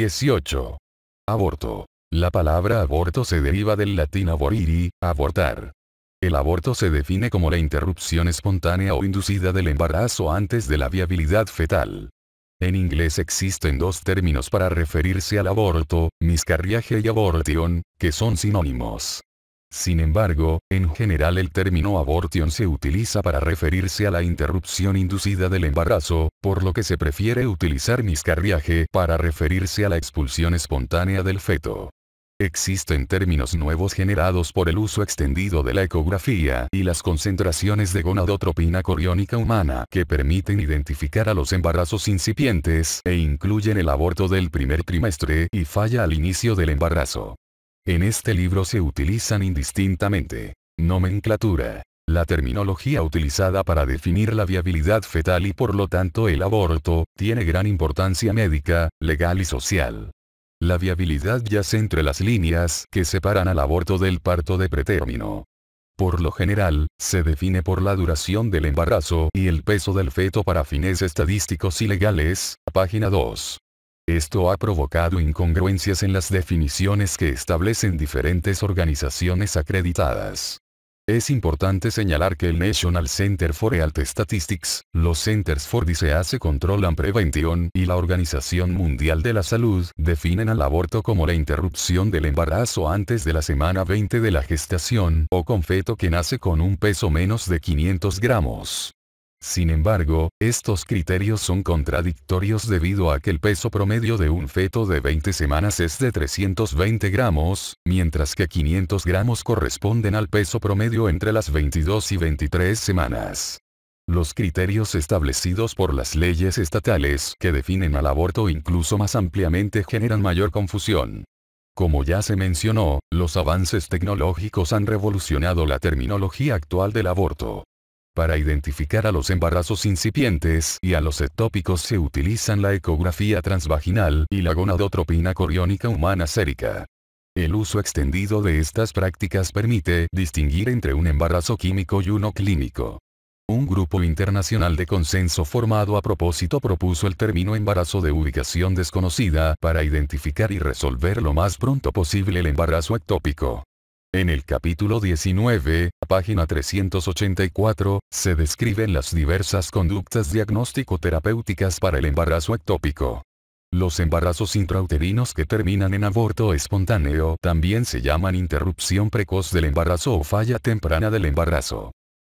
18. Aborto. La palabra aborto se deriva del latín aboriri, abortar. El aborto se define como la interrupción espontánea o inducida del embarazo antes de la viabilidad fetal. En inglés existen dos términos para referirse al aborto, miscarriaje y abortion, que son sinónimos. Sin embargo, en general el término abortion se utiliza para referirse a la interrupción inducida del embarazo, por lo que se prefiere utilizar miscarriaje para referirse a la expulsión espontánea del feto. Existen términos nuevos generados por el uso extendido de la ecografía y las concentraciones de gonadotropina coriónica humana que permiten identificar a los embarazos incipientes e incluyen el aborto del primer trimestre y falla al inicio del embarazo. En este libro se utilizan indistintamente. Nomenclatura. La terminología utilizada para definir la viabilidad fetal y por lo tanto el aborto, tiene gran importancia médica, legal y social. La viabilidad yace entre las líneas que separan al aborto del parto de pretérmino. Por lo general, se define por la duración del embarazo y el peso del feto para fines estadísticos y legales, página 2. Esto ha provocado incongruencias en las definiciones que establecen diferentes organizaciones acreditadas. Es importante señalar que el National Center for Health Statistics, los Centers for Disease Control and Prevention y la Organización Mundial de la Salud definen al aborto como la interrupción del embarazo antes de la semana 20 de la gestación o con feto que nace con un peso menos de 500 gramos. Sin embargo, estos criterios son contradictorios debido a que el peso promedio de un feto de 20 semanas es de 320 gramos, mientras que 500 gramos corresponden al peso promedio entre las 22 y 23 semanas. Los criterios establecidos por las leyes estatales que definen al aborto incluso más ampliamente generan mayor confusión. Como ya se mencionó, los avances tecnológicos han revolucionado la terminología actual del aborto. Para identificar a los embarazos incipientes y a los ectópicos se utilizan la ecografía transvaginal y la gonadotropina coriónica humana sérica. El uso extendido de estas prácticas permite distinguir entre un embarazo químico y uno clínico. Un grupo internacional de consenso formado a propósito propuso el término embarazo de ubicación desconocida para identificar y resolver lo más pronto posible el embarazo ectópico. En el capítulo 19, página 384, se describen las diversas conductas diagnóstico-terapéuticas para el embarazo ectópico. Los embarazos intrauterinos que terminan en aborto espontáneo también se llaman interrupción precoz del embarazo o falla temprana del embarazo.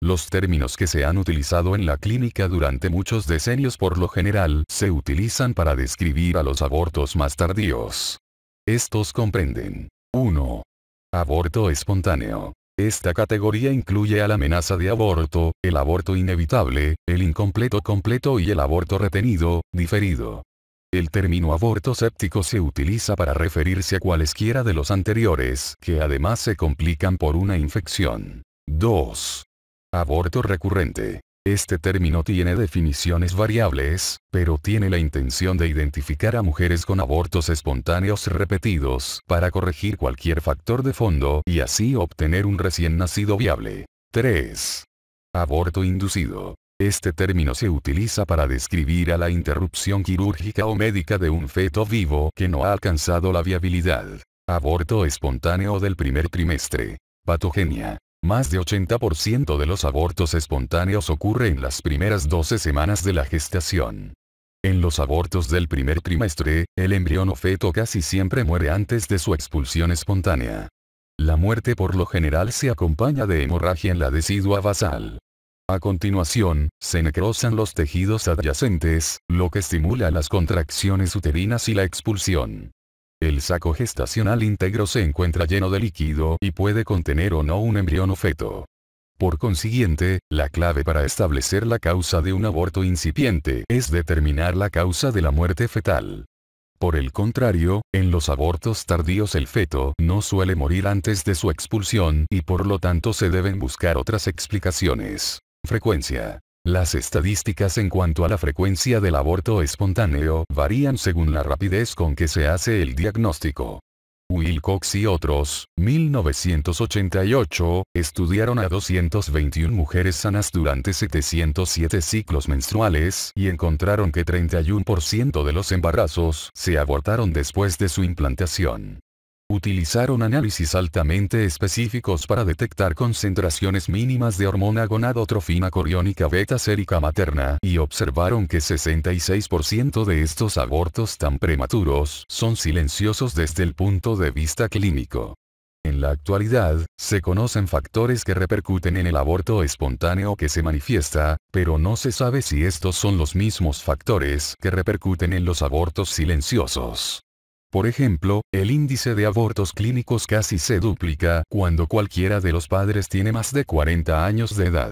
Los términos que se han utilizado en la clínica durante muchos decenios por lo general se utilizan para describir a los abortos más tardíos. Estos comprenden 1. Aborto espontáneo. Esta categoría incluye a la amenaza de aborto, el aborto inevitable, el incompleto completo y el aborto retenido, diferido. El término aborto séptico se utiliza para referirse a cualesquiera de los anteriores, que además se complican por una infección. 2. Aborto recurrente. Este término tiene definiciones variables, pero tiene la intención de identificar a mujeres con abortos espontáneos repetidos para corregir cualquier factor de fondo y así obtener un recién nacido viable. 3. Aborto inducido. Este término se utiliza para describir a la interrupción quirúrgica o médica de un feto vivo que no ha alcanzado la viabilidad. Aborto espontáneo del primer trimestre. Patogenia. Más de 80% de los abortos espontáneos ocurre en las primeras 12 semanas de la gestación. En los abortos del primer trimestre, el embrión o feto casi siempre muere antes de su expulsión espontánea. La muerte por lo general se acompaña de hemorragia en la decidua basal. A continuación, se necrosan los tejidos adyacentes, lo que estimula las contracciones uterinas y la expulsión. El saco gestacional íntegro se encuentra lleno de líquido y puede contener o no un embrión o feto. Por consiguiente, la clave para establecer la causa de un aborto incipiente es determinar la causa de la muerte fetal. Por el contrario, en los abortos tardíos el feto no suele morir antes de su expulsión y por lo tanto se deben buscar otras explicaciones. Frecuencia. Las estadísticas en cuanto a la frecuencia del aborto espontáneo varían según la rapidez con que se hace el diagnóstico. Wilcox y otros, 1988, estudiaron a 221 mujeres sanas durante 707 ciclos menstruales y encontraron que 31% de los embarazos se abortaron después de su implantación. Utilizaron análisis altamente específicos para detectar concentraciones mínimas de hormona gonadotrofina coriónica beta sérica materna y observaron que 66% de estos abortos tan prematuros son silenciosos desde el punto de vista clínico. En la actualidad, se conocen factores que repercuten en el aborto espontáneo que se manifiesta, pero no se sabe si estos son los mismos factores que repercuten en los abortos silenciosos. Por ejemplo, el índice de abortos clínicos casi se duplica cuando cualquiera de los padres tiene más de 40 años de edad.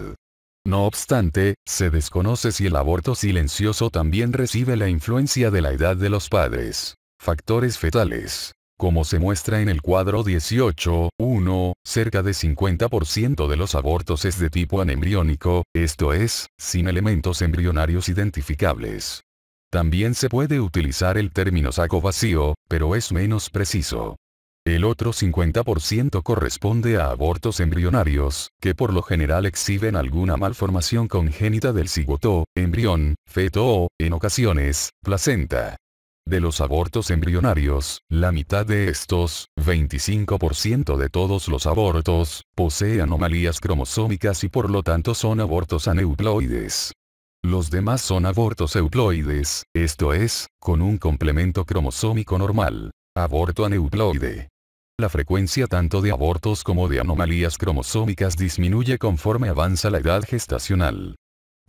No obstante, se desconoce si el aborto silencioso también recibe la influencia de la edad de los padres. Factores fetales. Como se muestra en el cuadro 18-1, cerca de 50% de los abortos es de tipo anembriónico, esto es, sin elementos embrionarios identificables. También se puede utilizar el término saco vacío, pero es menos preciso. El otro 50% corresponde a abortos embrionarios, que por lo general exhiben alguna malformación congénita del cigoto, embrión, feto o, en ocasiones, placenta. De los abortos embrionarios, la mitad de estos, 25% de todos los abortos, posee anomalías cromosómicas y por lo tanto son abortos aneuploides. Los demás son abortos euploides, esto es, con un complemento cromosómico normal. Aborto aneuploide. La frecuencia tanto de abortos como de anomalías cromosómicas disminuye conforme avanza la edad gestacional.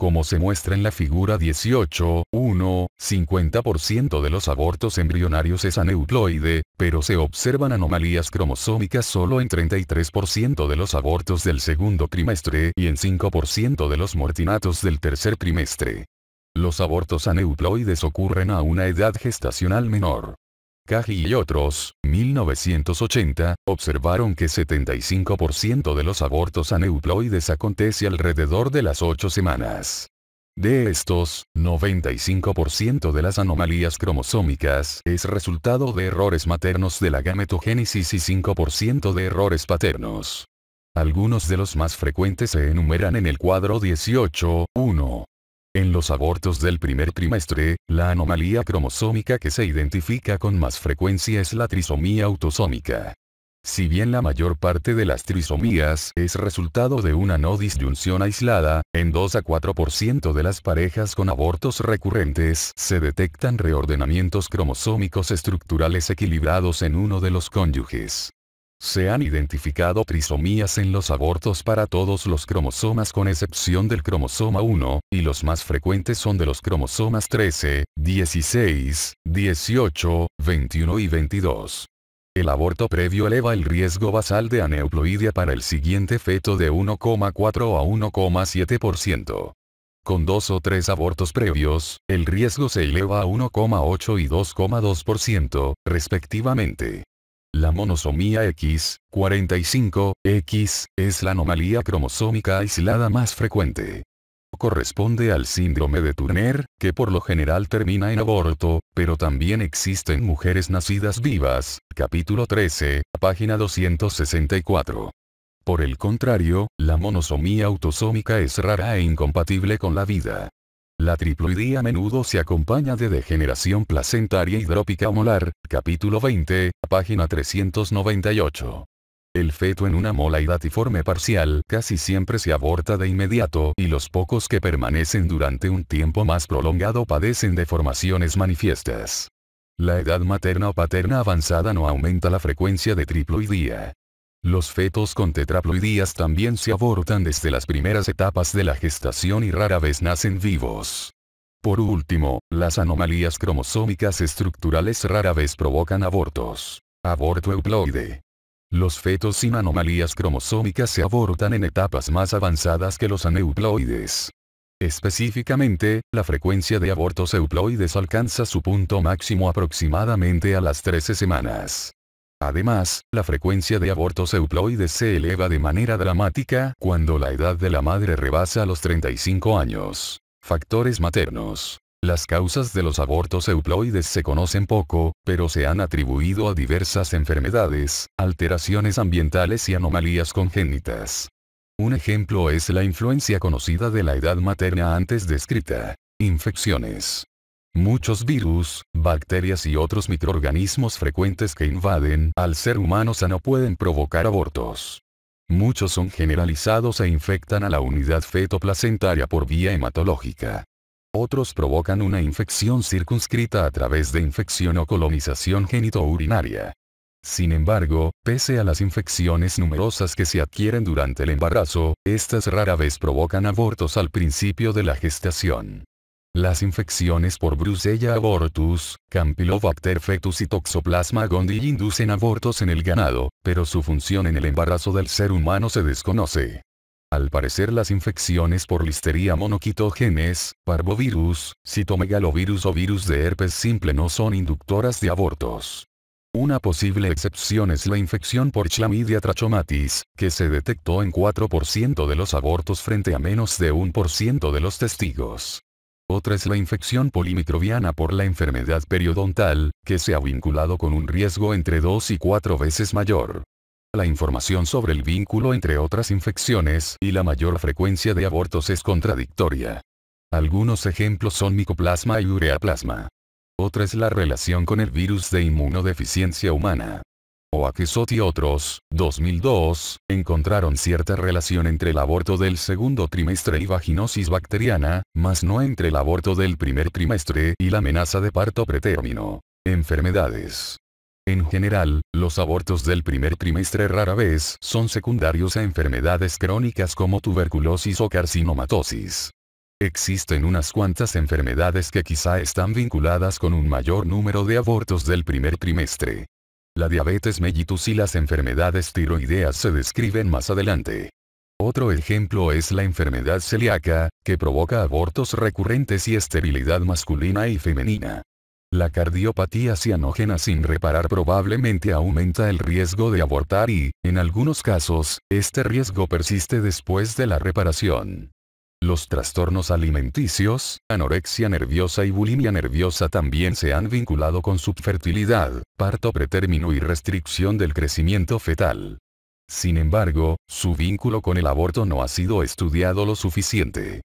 Como se muestra en la figura 18, 1, 50% de los abortos embrionarios es aneuploide, pero se observan anomalías cromosómicas solo en 33% de los abortos del segundo trimestre y en 5% de los mortinatos del tercer trimestre. Los abortos aneuploides ocurren a una edad gestacional menor. Kaji y otros, 1980, observaron que 75% de los abortos aneuploides acontece alrededor de las 8 semanas. De estos, 95% de las anomalías cromosómicas es resultado de errores maternos de la gametogénesis y 5% de errores paternos. Algunos de los más frecuentes se enumeran en el cuadro 18, 1. En los abortos del primer trimestre, la anomalía cromosómica que se identifica con más frecuencia es la trisomía autosómica. Si bien la mayor parte de las trisomías es resultado de una no disyunción aislada, en 2 a 4% de las parejas con abortos recurrentes se detectan reordenamientos cromosómicos estructurales equilibrados en uno de los cónyuges. Se han identificado trisomías en los abortos para todos los cromosomas con excepción del cromosoma 1, y los más frecuentes son de los cromosomas 13, 16, 18, 21 y 22. El aborto previo eleva el riesgo basal de aneuploidia para el siguiente feto de 1,4 a 1,7%. Con dos o tres abortos previos, el riesgo se eleva a 1,8 y 2,2%, respectivamente. La monosomía X, 45, X, es la anomalía cromosómica aislada más frecuente. Corresponde al síndrome de Turner, que por lo general termina en aborto, pero también existen mujeres nacidas vivas, capítulo 13, página 264. Por el contrario, la monosomía autosómica es rara e incompatible con la vida. La triploidía a menudo se acompaña de degeneración placentaria hidrópica o molar, capítulo 20, página 398. El feto en una mola hidatiforme parcial casi siempre se aborta de inmediato y los pocos que permanecen durante un tiempo más prolongado padecen deformaciones manifiestas. La edad materna o paterna avanzada no aumenta la frecuencia de triploidía. Los fetos con tetraploidías también se abortan desde las primeras etapas de la gestación y rara vez nacen vivos. Por último, las anomalías cromosómicas estructurales rara vez provocan abortos. Aborto euploide. Los fetos sin anomalías cromosómicas se abortan en etapas más avanzadas que los aneuploides. Específicamente, la frecuencia de abortos euploides alcanza su punto máximo aproximadamente a las 13 semanas. Además, la frecuencia de abortos euploides se eleva de manera dramática cuando la edad de la madre rebasa los 35 años. Factores maternos. Las causas de los abortos euploides se conocen poco, pero se han atribuido a diversas enfermedades, alteraciones ambientales y anomalías congénitas. Un ejemplo es la influencia conocida de la edad materna antes descrita. Infecciones. Muchos virus, bacterias y otros microorganismos frecuentes que invaden al ser humano sano pueden provocar abortos. Muchos son generalizados e infectan a la unidad fetoplacentaria por vía hematológica. Otros provocan una infección circunscrita a través de infección o colonización genitourinaria. Sin embargo, pese a las infecciones numerosas que se adquieren durante el embarazo, estas rara vez provocan abortos al principio de la gestación. Las infecciones por Brucella abortus, Campylobacter fetus y Toxoplasma gondii inducen abortos en el ganado, pero su función en el embarazo del ser humano se desconoce. Al parecer las infecciones por listeria monoquitogenes, parvovirus, citomegalovirus o virus de herpes simple no son inductoras de abortos. Una posible excepción es la infección por Chlamydia trachomatis, que se detectó en 4% de los abortos frente a menos de 1% de los testigos. Otra es la infección polimicrobiana por la enfermedad periodontal, que se ha vinculado con un riesgo entre 2 y 4 veces mayor. La información sobre el vínculo entre otras infecciones y la mayor frecuencia de abortos es contradictoria. Algunos ejemplos son micoplasma y ureaplasma. Otra es la relación con el virus de inmunodeficiencia humana. Oakesot y otros, 2002, encontraron cierta relación entre el aborto del segundo trimestre y vaginosis bacteriana, mas no entre el aborto del primer trimestre y la amenaza de parto pretérmino. Enfermedades. En general, los abortos del primer trimestre rara vez son secundarios a enfermedades crónicas como tuberculosis o carcinomatosis. Existen unas cuantas enfermedades que quizá están vinculadas con un mayor número de abortos del primer trimestre. La diabetes mellitus y las enfermedades tiroideas se describen más adelante. Otro ejemplo es la enfermedad celíaca, que provoca abortos recurrentes y esterilidad masculina y femenina. La cardiopatía cianógena sin reparar probablemente aumenta el riesgo de abortar y, en algunos casos, este riesgo persiste después de la reparación. Los trastornos alimenticios, anorexia nerviosa y bulimia nerviosa también se han vinculado con subfertilidad, parto pretérmino y restricción del crecimiento fetal. Sin embargo, su vínculo con el aborto no ha sido estudiado lo suficiente.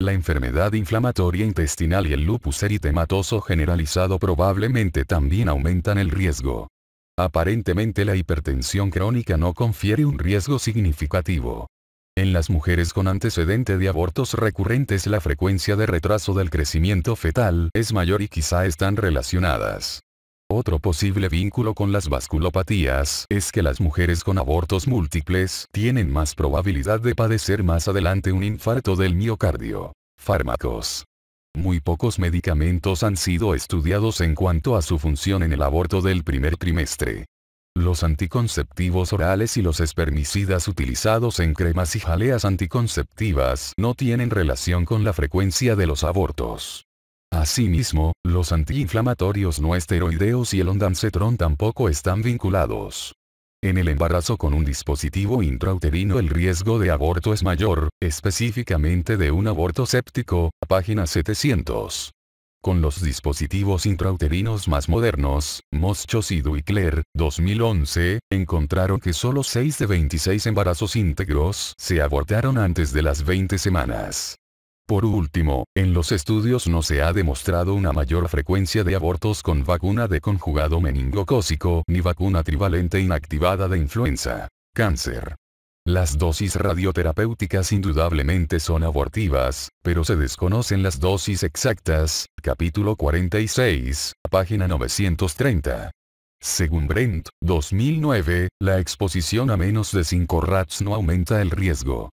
La enfermedad inflamatoria intestinal y el lupus eritematoso generalizado probablemente también aumentan el riesgo. Aparentemente la hipertensión crónica no confiere un riesgo significativo. En las mujeres con antecedente de abortos recurrentes la frecuencia de retraso del crecimiento fetal es mayor y quizá están relacionadas. Otro posible vínculo con las vasculopatías es que las mujeres con abortos múltiples tienen más probabilidad de padecer más adelante un infarto del miocardio. Fármacos. Muy pocos medicamentos han sido estudiados en cuanto a su función en el aborto del primer trimestre los anticonceptivos orales y los espermicidas utilizados en cremas y jaleas anticonceptivas no tienen relación con la frecuencia de los abortos. Asimismo, los antiinflamatorios no esteroideos y el ondansetron tampoco están vinculados. En el embarazo con un dispositivo intrauterino el riesgo de aborto es mayor, específicamente de un aborto séptico, página 700. Con los dispositivos intrauterinos más modernos, Moschos y Duicler, 2011, encontraron que solo 6 de 26 embarazos íntegros se abortaron antes de las 20 semanas. Por último, en los estudios no se ha demostrado una mayor frecuencia de abortos con vacuna de conjugado meningocócico ni vacuna trivalente inactivada de influenza. Cáncer. Las dosis radioterapéuticas indudablemente son abortivas, pero se desconocen las dosis exactas, capítulo 46, página 930. Según Brent, 2009, la exposición a menos de 5 rats no aumenta el riesgo.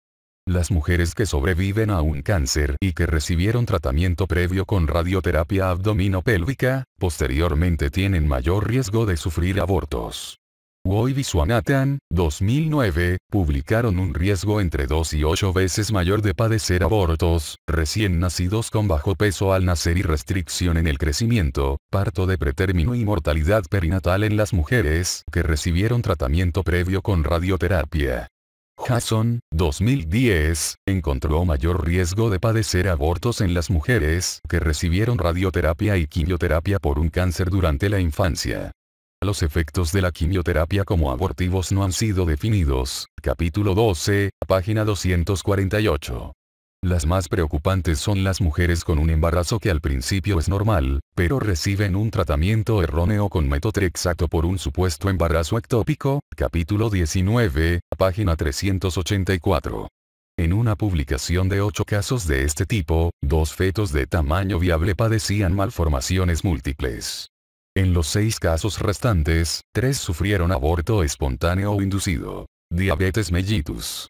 Las mujeres que sobreviven a un cáncer y que recibieron tratamiento previo con radioterapia abdominopélvica, posteriormente tienen mayor riesgo de sufrir abortos. Goib 2009, publicaron un riesgo entre 2 y 8 veces mayor de padecer abortos, recién nacidos con bajo peso al nacer y restricción en el crecimiento, parto de pretérmino y mortalidad perinatal en las mujeres que recibieron tratamiento previo con radioterapia. Hasson, 2010, encontró mayor riesgo de padecer abortos en las mujeres que recibieron radioterapia y quimioterapia por un cáncer durante la infancia. Los efectos de la quimioterapia como abortivos no han sido definidos. Capítulo 12, página 248. Las más preocupantes son las mujeres con un embarazo que al principio es normal, pero reciben un tratamiento erróneo con metotrexato por un supuesto embarazo ectópico, capítulo 19, página 384. En una publicación de 8 casos de este tipo, dos fetos de tamaño viable padecían malformaciones múltiples. En los seis casos restantes, tres sufrieron aborto espontáneo o inducido. Diabetes mellitus.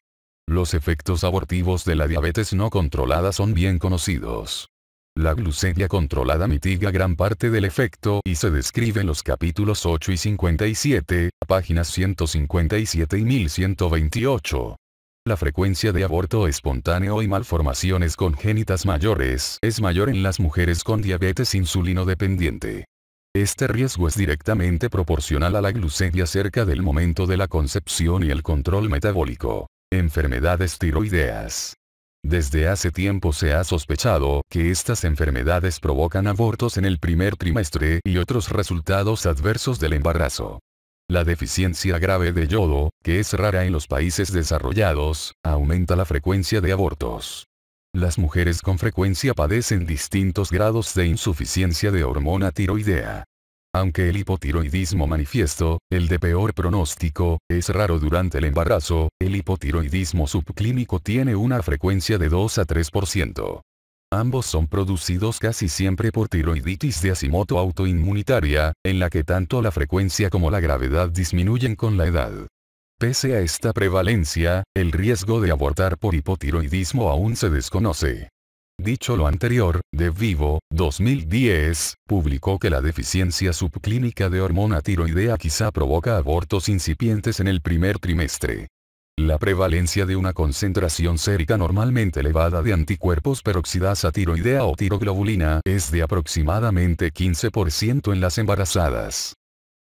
Los efectos abortivos de la diabetes no controlada son bien conocidos. La glucemia controlada mitiga gran parte del efecto y se describe en los capítulos 8 y 57, páginas 157 y 1128. La frecuencia de aborto espontáneo y malformaciones congénitas mayores es mayor en las mujeres con diabetes insulino dependiente. Este riesgo es directamente proporcional a la glucemia cerca del momento de la concepción y el control metabólico. Enfermedades tiroideas. Desde hace tiempo se ha sospechado que estas enfermedades provocan abortos en el primer trimestre y otros resultados adversos del embarazo. La deficiencia grave de yodo, que es rara en los países desarrollados, aumenta la frecuencia de abortos. Las mujeres con frecuencia padecen distintos grados de insuficiencia de hormona tiroidea. Aunque el hipotiroidismo manifiesto, el de peor pronóstico, es raro durante el embarazo, el hipotiroidismo subclínico tiene una frecuencia de 2 a 3%. Ambos son producidos casi siempre por tiroiditis de asimoto autoinmunitaria, en la que tanto la frecuencia como la gravedad disminuyen con la edad. Pese a esta prevalencia, el riesgo de abortar por hipotiroidismo aún se desconoce. Dicho lo anterior, De Vivo, 2010, publicó que la deficiencia subclínica de hormona tiroidea quizá provoca abortos incipientes en el primer trimestre. La prevalencia de una concentración sérica normalmente elevada de anticuerpos peroxidasa tiroidea o tiroglobulina es de aproximadamente 15% en las embarazadas.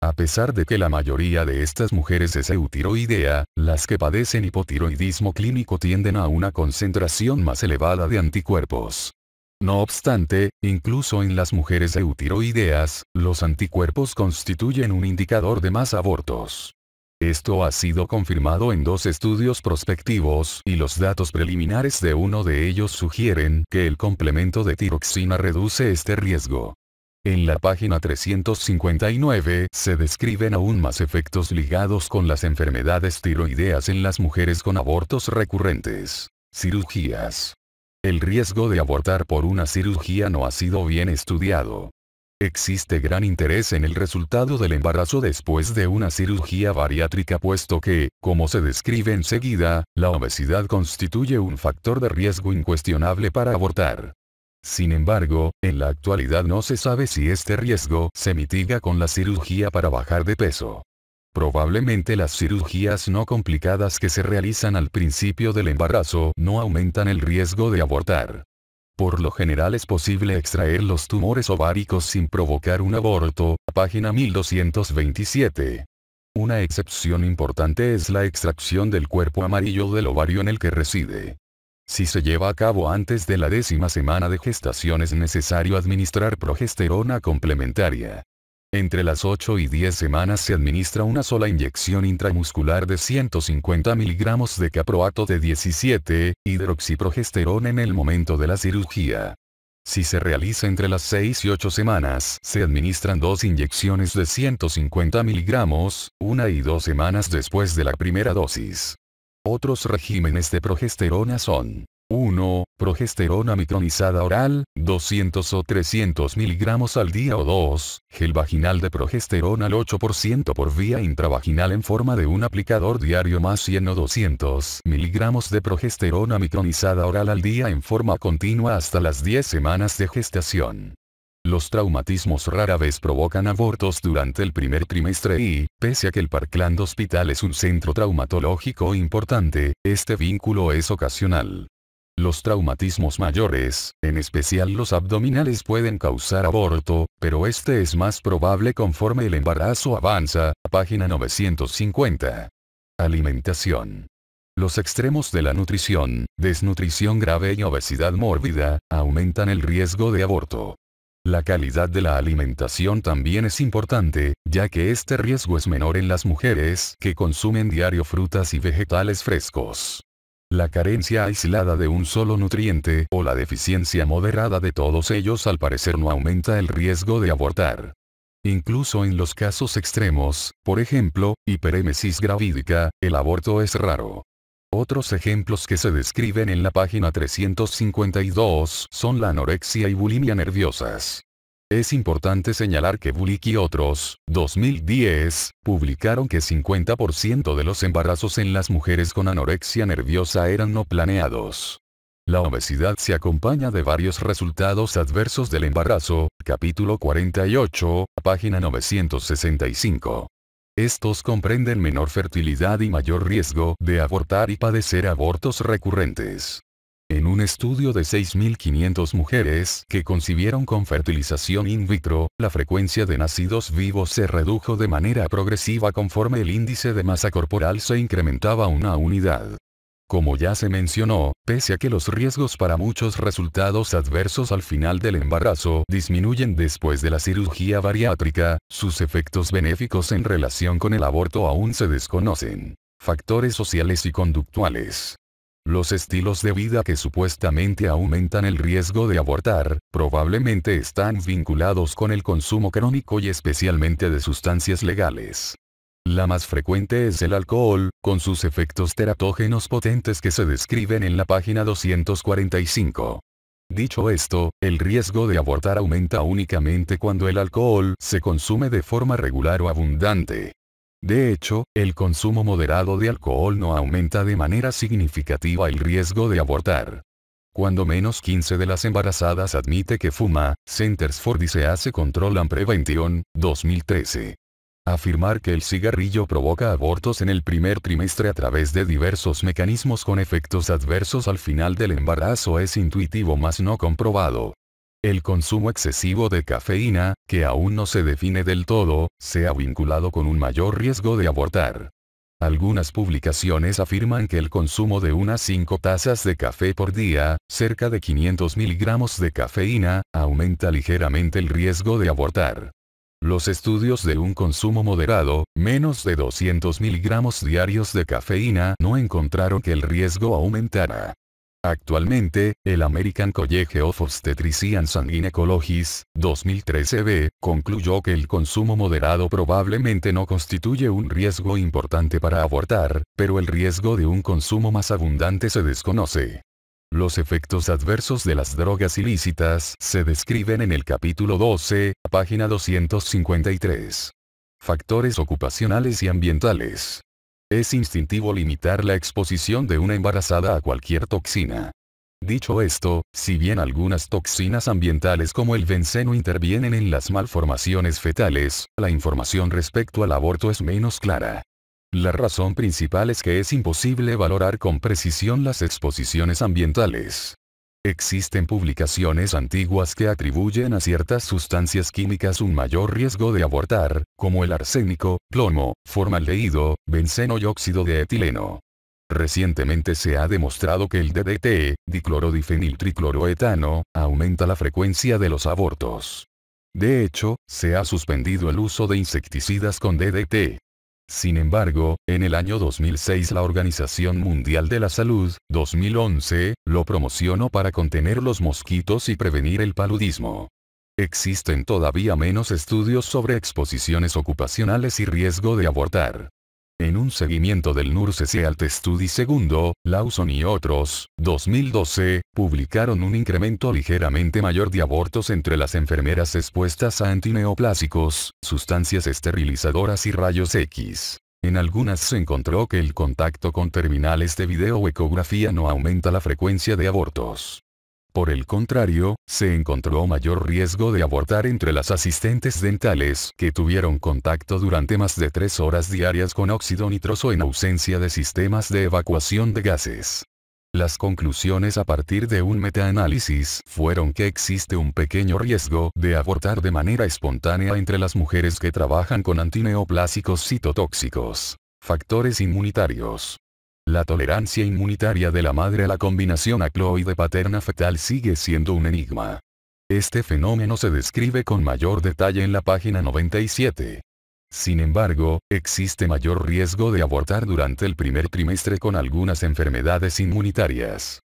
A pesar de que la mayoría de estas mujeres es eutiroidea, las que padecen hipotiroidismo clínico tienden a una concentración más elevada de anticuerpos. No obstante, incluso en las mujeres eutiroideas, los anticuerpos constituyen un indicador de más abortos. Esto ha sido confirmado en dos estudios prospectivos y los datos preliminares de uno de ellos sugieren que el complemento de tiroxina reduce este riesgo. En la página 359 se describen aún más efectos ligados con las enfermedades tiroideas en las mujeres con abortos recurrentes. Cirugías. El riesgo de abortar por una cirugía no ha sido bien estudiado. Existe gran interés en el resultado del embarazo después de una cirugía bariátrica puesto que, como se describe enseguida, la obesidad constituye un factor de riesgo incuestionable para abortar. Sin embargo, en la actualidad no se sabe si este riesgo se mitiga con la cirugía para bajar de peso. Probablemente las cirugías no complicadas que se realizan al principio del embarazo no aumentan el riesgo de abortar. Por lo general es posible extraer los tumores ováricos sin provocar un aborto, página 1227. Una excepción importante es la extracción del cuerpo amarillo del ovario en el que reside. Si se lleva a cabo antes de la décima semana de gestación es necesario administrar progesterona complementaria. Entre las 8 y 10 semanas se administra una sola inyección intramuscular de 150 miligramos de caproato de 17, hidroxiprogesterona en el momento de la cirugía. Si se realiza entre las 6 y 8 semanas, se administran dos inyecciones de 150 miligramos, una y dos semanas después de la primera dosis. Otros regímenes de progesterona son 1. Progesterona micronizada oral, 200 o 300 miligramos al día o 2. Gel vaginal de progesterona al 8% por vía intravaginal en forma de un aplicador diario más 100 o 200 miligramos de progesterona micronizada oral al día en forma continua hasta las 10 semanas de gestación. Los traumatismos rara vez provocan abortos durante el primer trimestre y, pese a que el Parkland Hospital es un centro traumatológico importante, este vínculo es ocasional. Los traumatismos mayores, en especial los abdominales pueden causar aborto, pero este es más probable conforme el embarazo avanza, página 950. Alimentación. Los extremos de la nutrición, desnutrición grave y obesidad mórbida, aumentan el riesgo de aborto. La calidad de la alimentación también es importante, ya que este riesgo es menor en las mujeres que consumen diario frutas y vegetales frescos. La carencia aislada de un solo nutriente o la deficiencia moderada de todos ellos al parecer no aumenta el riesgo de abortar. Incluso en los casos extremos, por ejemplo, hiperémesis gravídica, el aborto es raro. Otros ejemplos que se describen en la página 352 son la anorexia y bulimia nerviosas. Es importante señalar que Bulik y otros, 2010, publicaron que 50% de los embarazos en las mujeres con anorexia nerviosa eran no planeados. La obesidad se acompaña de varios resultados adversos del embarazo, capítulo 48, página 965. Estos comprenden menor fertilidad y mayor riesgo de abortar y padecer abortos recurrentes. En un estudio de 6.500 mujeres que concibieron con fertilización in vitro, la frecuencia de nacidos vivos se redujo de manera progresiva conforme el índice de masa corporal se incrementaba una unidad. Como ya se mencionó, pese a que los riesgos para muchos resultados adversos al final del embarazo disminuyen después de la cirugía bariátrica, sus efectos benéficos en relación con el aborto aún se desconocen. Factores sociales y conductuales. Los estilos de vida que supuestamente aumentan el riesgo de abortar, probablemente están vinculados con el consumo crónico y especialmente de sustancias legales. La más frecuente es el alcohol, con sus efectos teratógenos potentes que se describen en la página 245. Dicho esto, el riesgo de abortar aumenta únicamente cuando el alcohol se consume de forma regular o abundante. De hecho, el consumo moderado de alcohol no aumenta de manera significativa el riesgo de abortar. Cuando menos 15 de las embarazadas admite que fuma, Centers for Disease Control and Prevention, 2013. Afirmar que el cigarrillo provoca abortos en el primer trimestre a través de diversos mecanismos con efectos adversos al final del embarazo es intuitivo mas no comprobado. El consumo excesivo de cafeína, que aún no se define del todo, se ha vinculado con un mayor riesgo de abortar. Algunas publicaciones afirman que el consumo de unas 5 tazas de café por día, cerca de 500 miligramos de cafeína, aumenta ligeramente el riesgo de abortar. Los estudios de un consumo moderado, menos de 200 miligramos diarios de cafeína no encontraron que el riesgo aumentara. Actualmente, el American College of Obstetricians and Gynecologists, 2013 b, concluyó que el consumo moderado probablemente no constituye un riesgo importante para abortar, pero el riesgo de un consumo más abundante se desconoce. Los efectos adversos de las drogas ilícitas se describen en el capítulo 12, página 253. Factores ocupacionales y ambientales. Es instintivo limitar la exposición de una embarazada a cualquier toxina. Dicho esto, si bien algunas toxinas ambientales como el benceno intervienen en las malformaciones fetales, la información respecto al aborto es menos clara. La razón principal es que es imposible valorar con precisión las exposiciones ambientales. Existen publicaciones antiguas que atribuyen a ciertas sustancias químicas un mayor riesgo de abortar, como el arsénico, plomo, formaldehído, benceno y óxido de etileno. Recientemente se ha demostrado que el DDT, diclorodifeniltricloroetano, aumenta la frecuencia de los abortos. De hecho, se ha suspendido el uso de insecticidas con DDT. Sin embargo, en el año 2006 la Organización Mundial de la Salud, 2011, lo promocionó para contener los mosquitos y prevenir el paludismo. Existen todavía menos estudios sobre exposiciones ocupacionales y riesgo de abortar. En un seguimiento del Nurse Alt Study II, Lawson y otros, 2012, publicaron un incremento ligeramente mayor de abortos entre las enfermeras expuestas a antineoplásicos, sustancias esterilizadoras y rayos X. En algunas se encontró que el contacto con terminales de ecografía no aumenta la frecuencia de abortos. Por el contrario, se encontró mayor riesgo de abortar entre las asistentes dentales que tuvieron contacto durante más de tres horas diarias con óxido nitroso en ausencia de sistemas de evacuación de gases. Las conclusiones a partir de un metaanálisis fueron que existe un pequeño riesgo de abortar de manera espontánea entre las mujeres que trabajan con antineoplásicos citotóxicos factores inmunitarios, la tolerancia inmunitaria de la madre a la combinación acloide paterna fetal sigue siendo un enigma. Este fenómeno se describe con mayor detalle en la página 97. Sin embargo, existe mayor riesgo de abortar durante el primer trimestre con algunas enfermedades inmunitarias.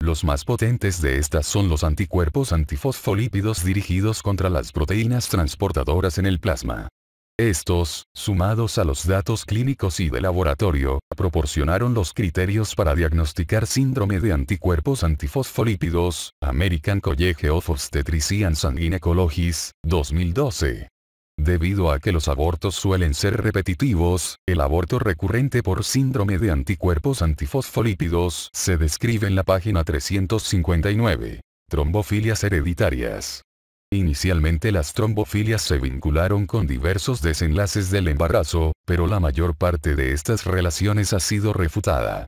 Los más potentes de estas son los anticuerpos antifosfolípidos dirigidos contra las proteínas transportadoras en el plasma. Estos, sumados a los datos clínicos y de laboratorio, proporcionaron los criterios para diagnosticar síndrome de anticuerpos antifosfolípidos, American College of Obstetricians and Gynecologists, 2012. Debido a que los abortos suelen ser repetitivos, el aborto recurrente por síndrome de anticuerpos antifosfolípidos se describe en la página 359. Trombofilias hereditarias. Inicialmente las trombofilias se vincularon con diversos desenlaces del embarazo, pero la mayor parte de estas relaciones ha sido refutada.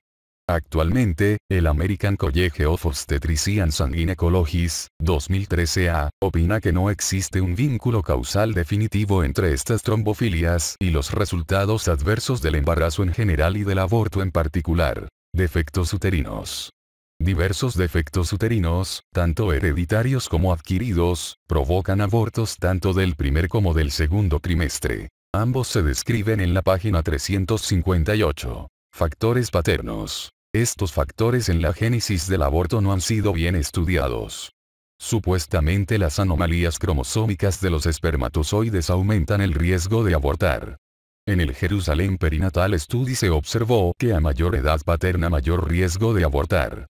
Actualmente, el American College of Obstetricians and Gynecologists, 2013 A, opina que no existe un vínculo causal definitivo entre estas trombofilias y los resultados adversos del embarazo en general y del aborto en particular. Defectos uterinos. Diversos defectos uterinos, tanto hereditarios como adquiridos, provocan abortos tanto del primer como del segundo trimestre. Ambos se describen en la página 358. Factores paternos. Estos factores en la génesis del aborto no han sido bien estudiados. Supuestamente las anomalías cromosómicas de los espermatozoides aumentan el riesgo de abortar. En el Jerusalén Perinatal Study se observó que a mayor edad paterna mayor riesgo de abortar.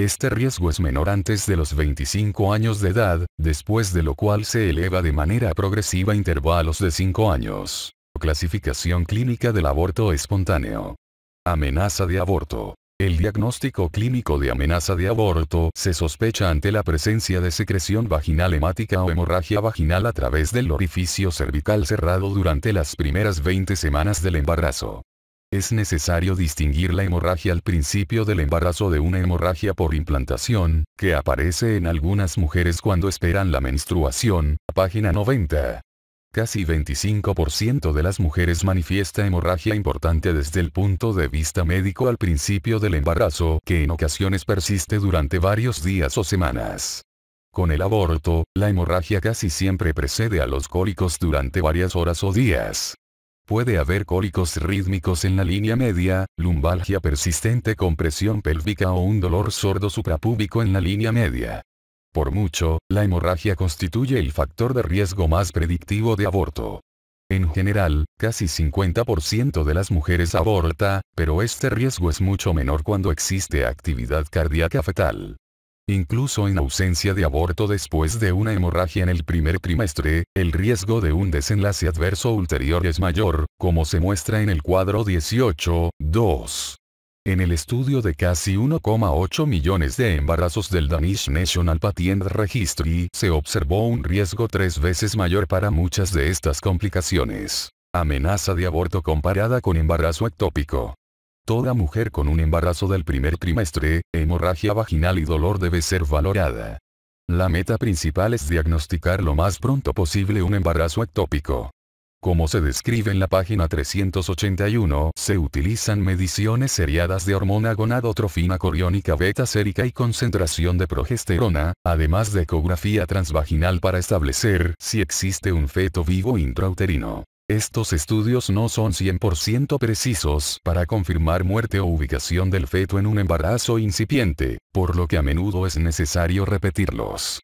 Este riesgo es menor antes de los 25 años de edad, después de lo cual se eleva de manera progresiva a intervalos de 5 años. Clasificación clínica del aborto espontáneo. Amenaza de aborto. El diagnóstico clínico de amenaza de aborto se sospecha ante la presencia de secreción vaginal hemática o hemorragia vaginal a través del orificio cervical cerrado durante las primeras 20 semanas del embarazo. Es necesario distinguir la hemorragia al principio del embarazo de una hemorragia por implantación, que aparece en algunas mujeres cuando esperan la menstruación, página 90. Casi 25% de las mujeres manifiesta hemorragia importante desde el punto de vista médico al principio del embarazo, que en ocasiones persiste durante varios días o semanas. Con el aborto, la hemorragia casi siempre precede a los cólicos durante varias horas o días. Puede haber cólicos rítmicos en la línea media, lumbalgia persistente con presión pélvica o un dolor sordo suprapúbico en la línea media. Por mucho, la hemorragia constituye el factor de riesgo más predictivo de aborto. En general, casi 50% de las mujeres aborta, pero este riesgo es mucho menor cuando existe actividad cardíaca fetal. Incluso en ausencia de aborto después de una hemorragia en el primer trimestre, el riesgo de un desenlace adverso ulterior es mayor, como se muestra en el cuadro 18-2. En el estudio de casi 1,8 millones de embarazos del Danish National Patient Registry se observó un riesgo tres veces mayor para muchas de estas complicaciones. Amenaza de aborto comparada con embarazo ectópico. Toda mujer con un embarazo del primer trimestre, hemorragia vaginal y dolor debe ser valorada. La meta principal es diagnosticar lo más pronto posible un embarazo ectópico. Como se describe en la página 381, se utilizan mediciones seriadas de hormona gonadotrofina coriónica beta sérica y concentración de progesterona, además de ecografía transvaginal para establecer si existe un feto vivo intrauterino. Estos estudios no son 100% precisos para confirmar muerte o ubicación del feto en un embarazo incipiente, por lo que a menudo es necesario repetirlos.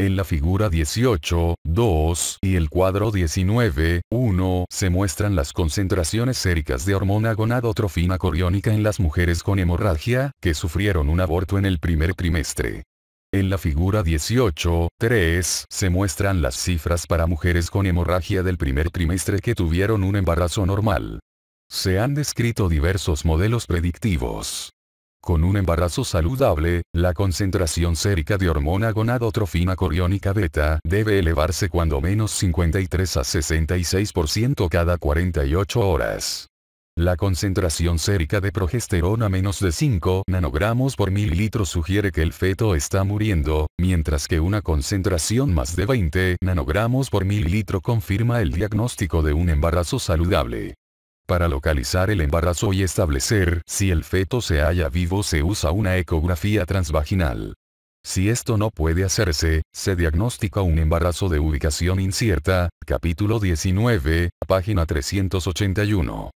En la figura 18, 2 y el cuadro 19, 1 se muestran las concentraciones séricas de hormona gonadotrofina coriónica en las mujeres con hemorragia, que sufrieron un aborto en el primer trimestre. En la figura 18-3 se muestran las cifras para mujeres con hemorragia del primer trimestre que tuvieron un embarazo normal. Se han descrito diversos modelos predictivos. Con un embarazo saludable, la concentración sérica de hormona gonadotrofina coriónica beta debe elevarse cuando menos 53 a 66% cada 48 horas. La concentración sérica de progesterona menos de 5 nanogramos por mililitro sugiere que el feto está muriendo, mientras que una concentración más de 20 nanogramos por mililitro confirma el diagnóstico de un embarazo saludable. Para localizar el embarazo y establecer si el feto se halla vivo se usa una ecografía transvaginal. Si esto no puede hacerse, se diagnostica un embarazo de ubicación incierta, capítulo 19, página 381.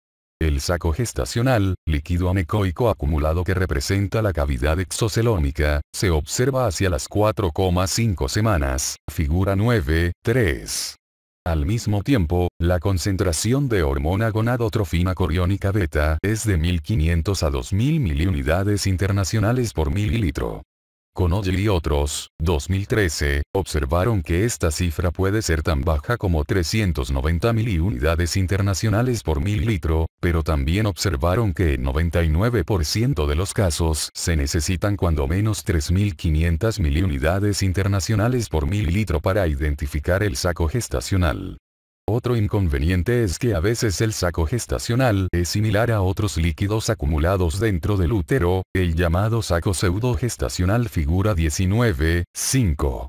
El saco gestacional, líquido anecoico acumulado que representa la cavidad exocelómica, se observa hacia las 4,5 semanas, figura 9, 3. Al mismo tiempo, la concentración de hormona gonadotrofina coriónica beta es de 1500 a 2000 miliunidades internacionales por mililitro. Con y otros, 2013, observaron que esta cifra puede ser tan baja como 390 mil unidades internacionales por mililitro, pero también observaron que en 99% de los casos se necesitan cuando menos 3500 mil unidades internacionales por mililitro para identificar el saco gestacional. Otro inconveniente es que a veces el saco gestacional es similar a otros líquidos acumulados dentro del útero, el llamado saco pseudogestacional figura 19, 5.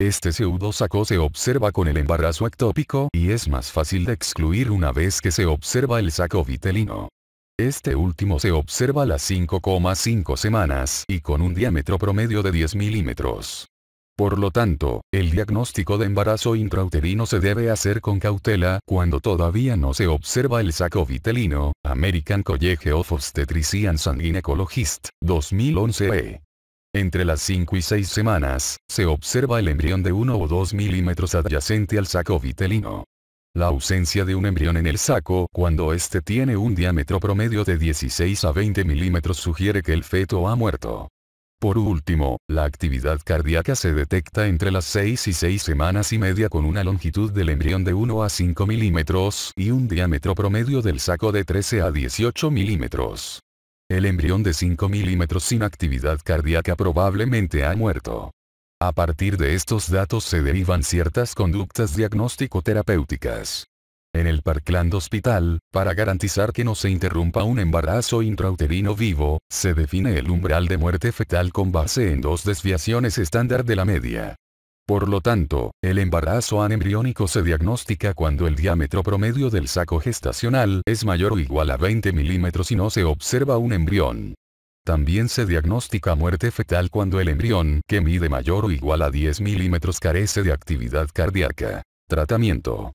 Este pseudosaco se observa con el embarazo ectópico y es más fácil de excluir una vez que se observa el saco vitelino. Este último se observa a las 5,5 semanas y con un diámetro promedio de 10 milímetros. Por lo tanto, el diagnóstico de embarazo intrauterino se debe hacer con cautela cuando todavía no se observa el saco vitelino, American College of Obstetricians and Gynecologists, 2011 e. Entre las 5 y 6 semanas, se observa el embrión de 1 o 2 milímetros adyacente al saco vitelino. La ausencia de un embrión en el saco cuando éste tiene un diámetro promedio de 16 a 20 milímetros sugiere que el feto ha muerto. Por último, la actividad cardíaca se detecta entre las 6 y 6 semanas y media con una longitud del embrión de 1 a 5 milímetros y un diámetro promedio del saco de 13 a 18 milímetros. El embrión de 5 milímetros sin actividad cardíaca probablemente ha muerto. A partir de estos datos se derivan ciertas conductas diagnóstico-terapéuticas en el Parkland Hospital, para garantizar que no se interrumpa un embarazo intrauterino vivo, se define el umbral de muerte fetal con base en dos desviaciones estándar de la media. Por lo tanto, el embarazo anembriónico se diagnostica cuando el diámetro promedio del saco gestacional es mayor o igual a 20 milímetros y no se observa un embrión. También se diagnostica muerte fetal cuando el embrión, que mide mayor o igual a 10 milímetros, carece de actividad cardíaca. Tratamiento.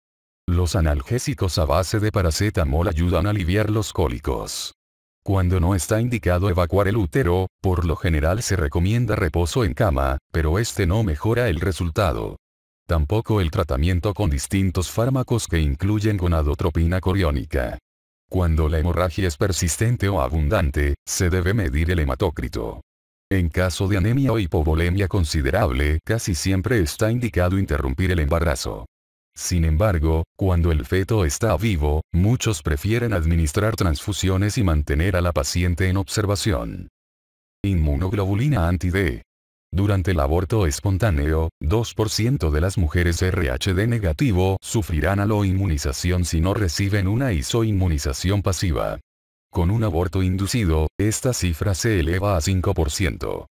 Los analgésicos a base de paracetamol ayudan a aliviar los cólicos. Cuando no está indicado evacuar el útero, por lo general se recomienda reposo en cama, pero este no mejora el resultado. Tampoco el tratamiento con distintos fármacos que incluyen gonadotropina coriónica. Cuando la hemorragia es persistente o abundante, se debe medir el hematócrito. En caso de anemia o hipovolemia considerable, casi siempre está indicado interrumpir el embarazo. Sin embargo, cuando el feto está vivo, muchos prefieren administrar transfusiones y mantener a la paciente en observación. Inmunoglobulina anti-D. Durante el aborto espontáneo, 2% de las mujeres RHD negativo sufrirán aloinmunización si no reciben una isoinmunización pasiva. Con un aborto inducido, esta cifra se eleva a 5%.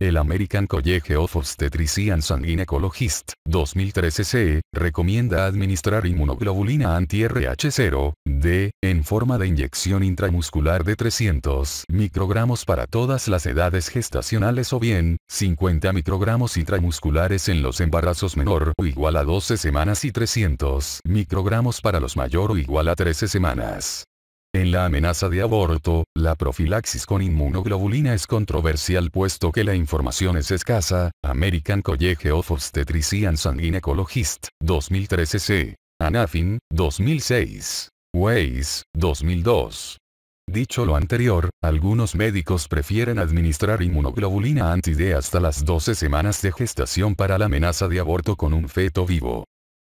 El American College of Obstetricians and Gynecologists, 2013 CE, recomienda administrar inmunoglobulina anti-RH0, D, en forma de inyección intramuscular de 300 microgramos para todas las edades gestacionales o bien, 50 microgramos intramusculares en los embarazos menor o igual a 12 semanas y 300 microgramos para los mayor o igual a 13 semanas. En la amenaza de aborto, la profilaxis con inmunoglobulina es controversial puesto que la información es escasa, American College of Obstetricians and Gynecologists, 2013 c. Anafin, 2006. Ways, 2002. Dicho lo anterior, algunos médicos prefieren administrar inmunoglobulina anti-D hasta las 12 semanas de gestación para la amenaza de aborto con un feto vivo.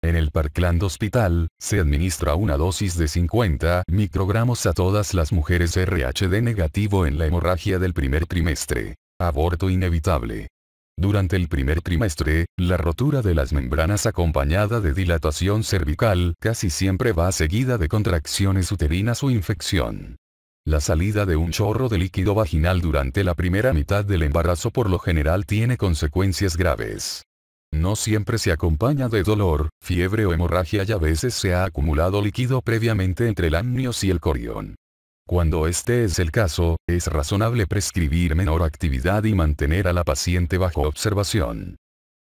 En el Parkland Hospital, se administra una dosis de 50 microgramos a todas las mujeres RHD negativo en la hemorragia del primer trimestre. Aborto inevitable. Durante el primer trimestre, la rotura de las membranas acompañada de dilatación cervical casi siempre va seguida de contracciones uterinas o infección. La salida de un chorro de líquido vaginal durante la primera mitad del embarazo por lo general tiene consecuencias graves. No siempre se acompaña de dolor, fiebre o hemorragia y a veces se ha acumulado líquido previamente entre el amnios y el corión. Cuando este es el caso, es razonable prescribir menor actividad y mantener a la paciente bajo observación.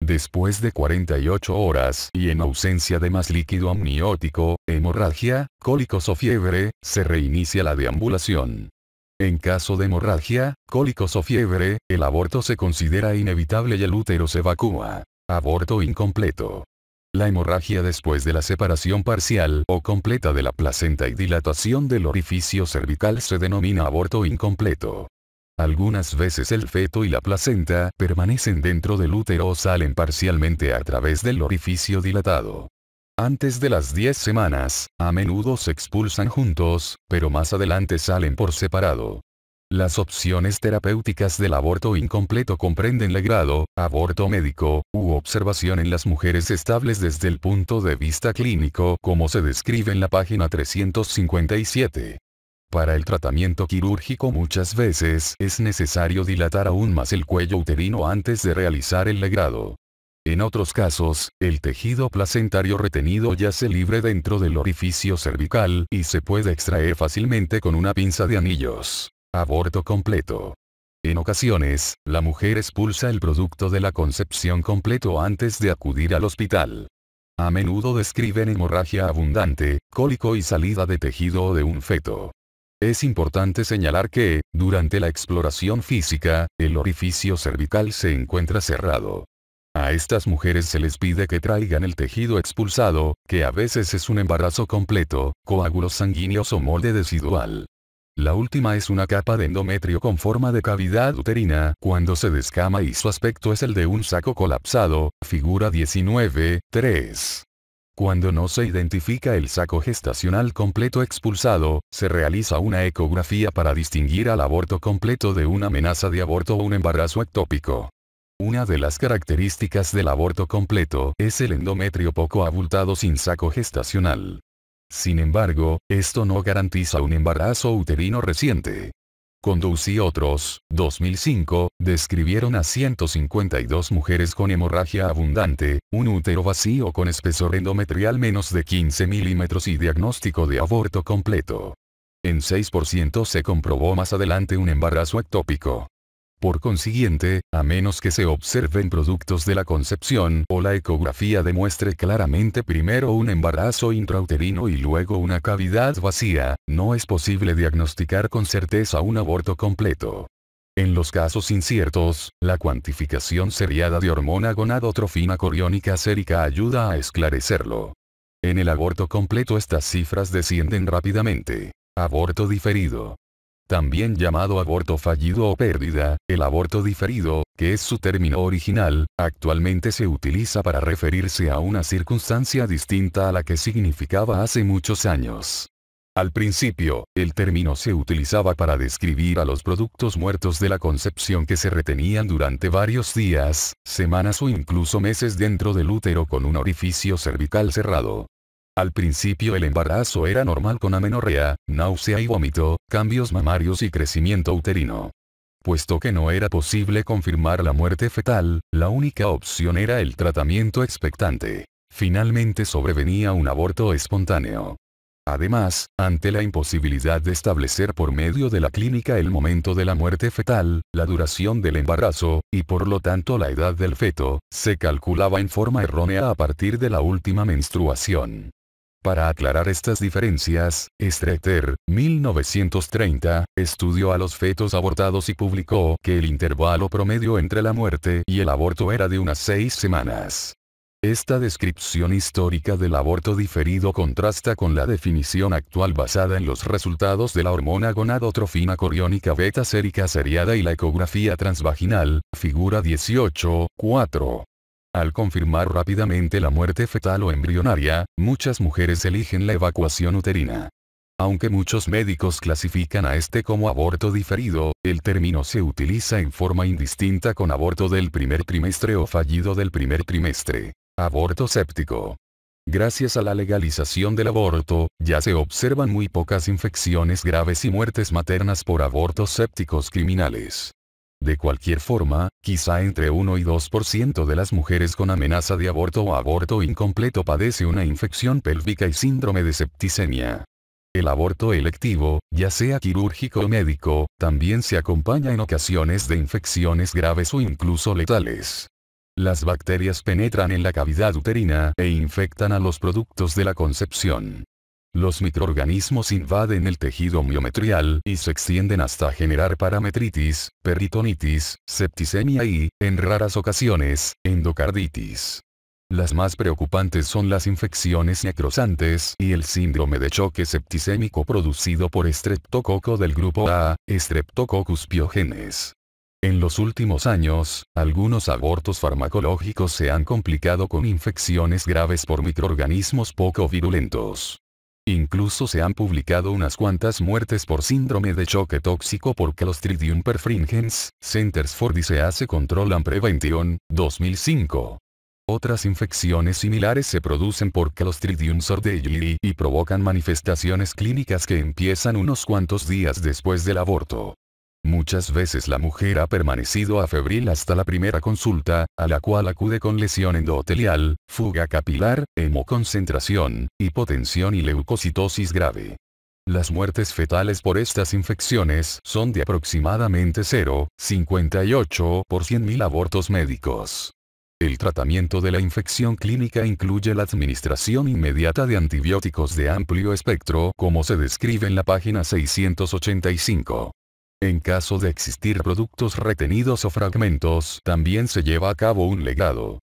Después de 48 horas y en ausencia de más líquido amniótico, hemorragia, cólicos o fiebre, se reinicia la deambulación. En caso de hemorragia, cólicos o fiebre, el aborto se considera inevitable y el útero se evacúa. Aborto incompleto. La hemorragia después de la separación parcial o completa de la placenta y dilatación del orificio cervical se denomina aborto incompleto. Algunas veces el feto y la placenta permanecen dentro del útero o salen parcialmente a través del orificio dilatado. Antes de las 10 semanas, a menudo se expulsan juntos, pero más adelante salen por separado. Las opciones terapéuticas del aborto incompleto comprenden legrado, aborto médico, u observación en las mujeres estables desde el punto de vista clínico como se describe en la página 357. Para el tratamiento quirúrgico muchas veces es necesario dilatar aún más el cuello uterino antes de realizar el legrado. En otros casos, el tejido placentario retenido ya se libre dentro del orificio cervical y se puede extraer fácilmente con una pinza de anillos. Aborto completo. En ocasiones, la mujer expulsa el producto de la concepción completo antes de acudir al hospital. A menudo describen hemorragia abundante, cólico y salida de tejido o de un feto. Es importante señalar que, durante la exploración física, el orificio cervical se encuentra cerrado. A estas mujeres se les pide que traigan el tejido expulsado, que a veces es un embarazo completo, coágulos sanguíneos o molde decidual. La última es una capa de endometrio con forma de cavidad uterina, cuando se descama y su aspecto es el de un saco colapsado, figura 19, 3. Cuando no se identifica el saco gestacional completo expulsado, se realiza una ecografía para distinguir al aborto completo de una amenaza de aborto o un embarazo ectópico. Una de las características del aborto completo es el endometrio poco abultado sin saco gestacional. Sin embargo, esto no garantiza un embarazo uterino reciente. Conduce y otros, 2005, describieron a 152 mujeres con hemorragia abundante, un útero vacío con espesor endometrial menos de 15 milímetros y diagnóstico de aborto completo. En 6% se comprobó más adelante un embarazo ectópico. Por consiguiente, a menos que se observen productos de la concepción o la ecografía demuestre claramente primero un embarazo intrauterino y luego una cavidad vacía, no es posible diagnosticar con certeza un aborto completo. En los casos inciertos, la cuantificación seriada de hormona gonadotrofina coriónica sérica ayuda a esclarecerlo. En el aborto completo estas cifras descienden rápidamente. Aborto diferido también llamado aborto fallido o pérdida, el aborto diferido, que es su término original, actualmente se utiliza para referirse a una circunstancia distinta a la que significaba hace muchos años. Al principio, el término se utilizaba para describir a los productos muertos de la concepción que se retenían durante varios días, semanas o incluso meses dentro del útero con un orificio cervical cerrado. Al principio el embarazo era normal con amenorrea, náusea y vómito, cambios mamarios y crecimiento uterino. Puesto que no era posible confirmar la muerte fetal, la única opción era el tratamiento expectante. Finalmente sobrevenía un aborto espontáneo. Además, ante la imposibilidad de establecer por medio de la clínica el momento de la muerte fetal, la duración del embarazo, y por lo tanto la edad del feto, se calculaba en forma errónea a partir de la última menstruación. Para aclarar estas diferencias, Streeter, 1930, estudió a los fetos abortados y publicó que el intervalo promedio entre la muerte y el aborto era de unas seis semanas. Esta descripción histórica del aborto diferido contrasta con la definición actual basada en los resultados de la hormona gonadotrofina coriónica beta sérica seriada y la ecografía transvaginal, figura 18, 4. Al confirmar rápidamente la muerte fetal o embrionaria, muchas mujeres eligen la evacuación uterina. Aunque muchos médicos clasifican a este como aborto diferido, el término se utiliza en forma indistinta con aborto del primer trimestre o fallido del primer trimestre. Aborto séptico. Gracias a la legalización del aborto, ya se observan muy pocas infecciones graves y muertes maternas por abortos sépticos criminales. De cualquier forma, quizá entre 1 y 2% de las mujeres con amenaza de aborto o aborto incompleto padece una infección pélvica y síndrome de septicemia. El aborto electivo, ya sea quirúrgico o médico, también se acompaña en ocasiones de infecciones graves o incluso letales. Las bacterias penetran en la cavidad uterina e infectan a los productos de la concepción. Los microorganismos invaden el tejido miometrial y se extienden hasta generar parametritis, peritonitis, septicemia y, en raras ocasiones, endocarditis. Las más preocupantes son las infecciones necrosantes y el síndrome de choque septicémico producido por streptococo del grupo A, Streptococcus piogenes. En los últimos años, algunos abortos farmacológicos se han complicado con infecciones graves por microorganismos poco virulentos. Incluso se han publicado unas cuantas muertes por síndrome de choque tóxico por los perfringens, Centers for Disease Control and Prevention, 2005. Otras infecciones similares se producen por los Tridium y provocan manifestaciones clínicas que empiezan unos cuantos días después del aborto. Muchas veces la mujer ha permanecido febril hasta la primera consulta, a la cual acude con lesión endotelial, fuga capilar, hemoconcentración, hipotensión y leucocitosis grave. Las muertes fetales por estas infecciones son de aproximadamente 0,58 por 100.000 abortos médicos. El tratamiento de la infección clínica incluye la administración inmediata de antibióticos de amplio espectro como se describe en la página 685. En caso de existir productos retenidos o fragmentos, también se lleva a cabo un legado.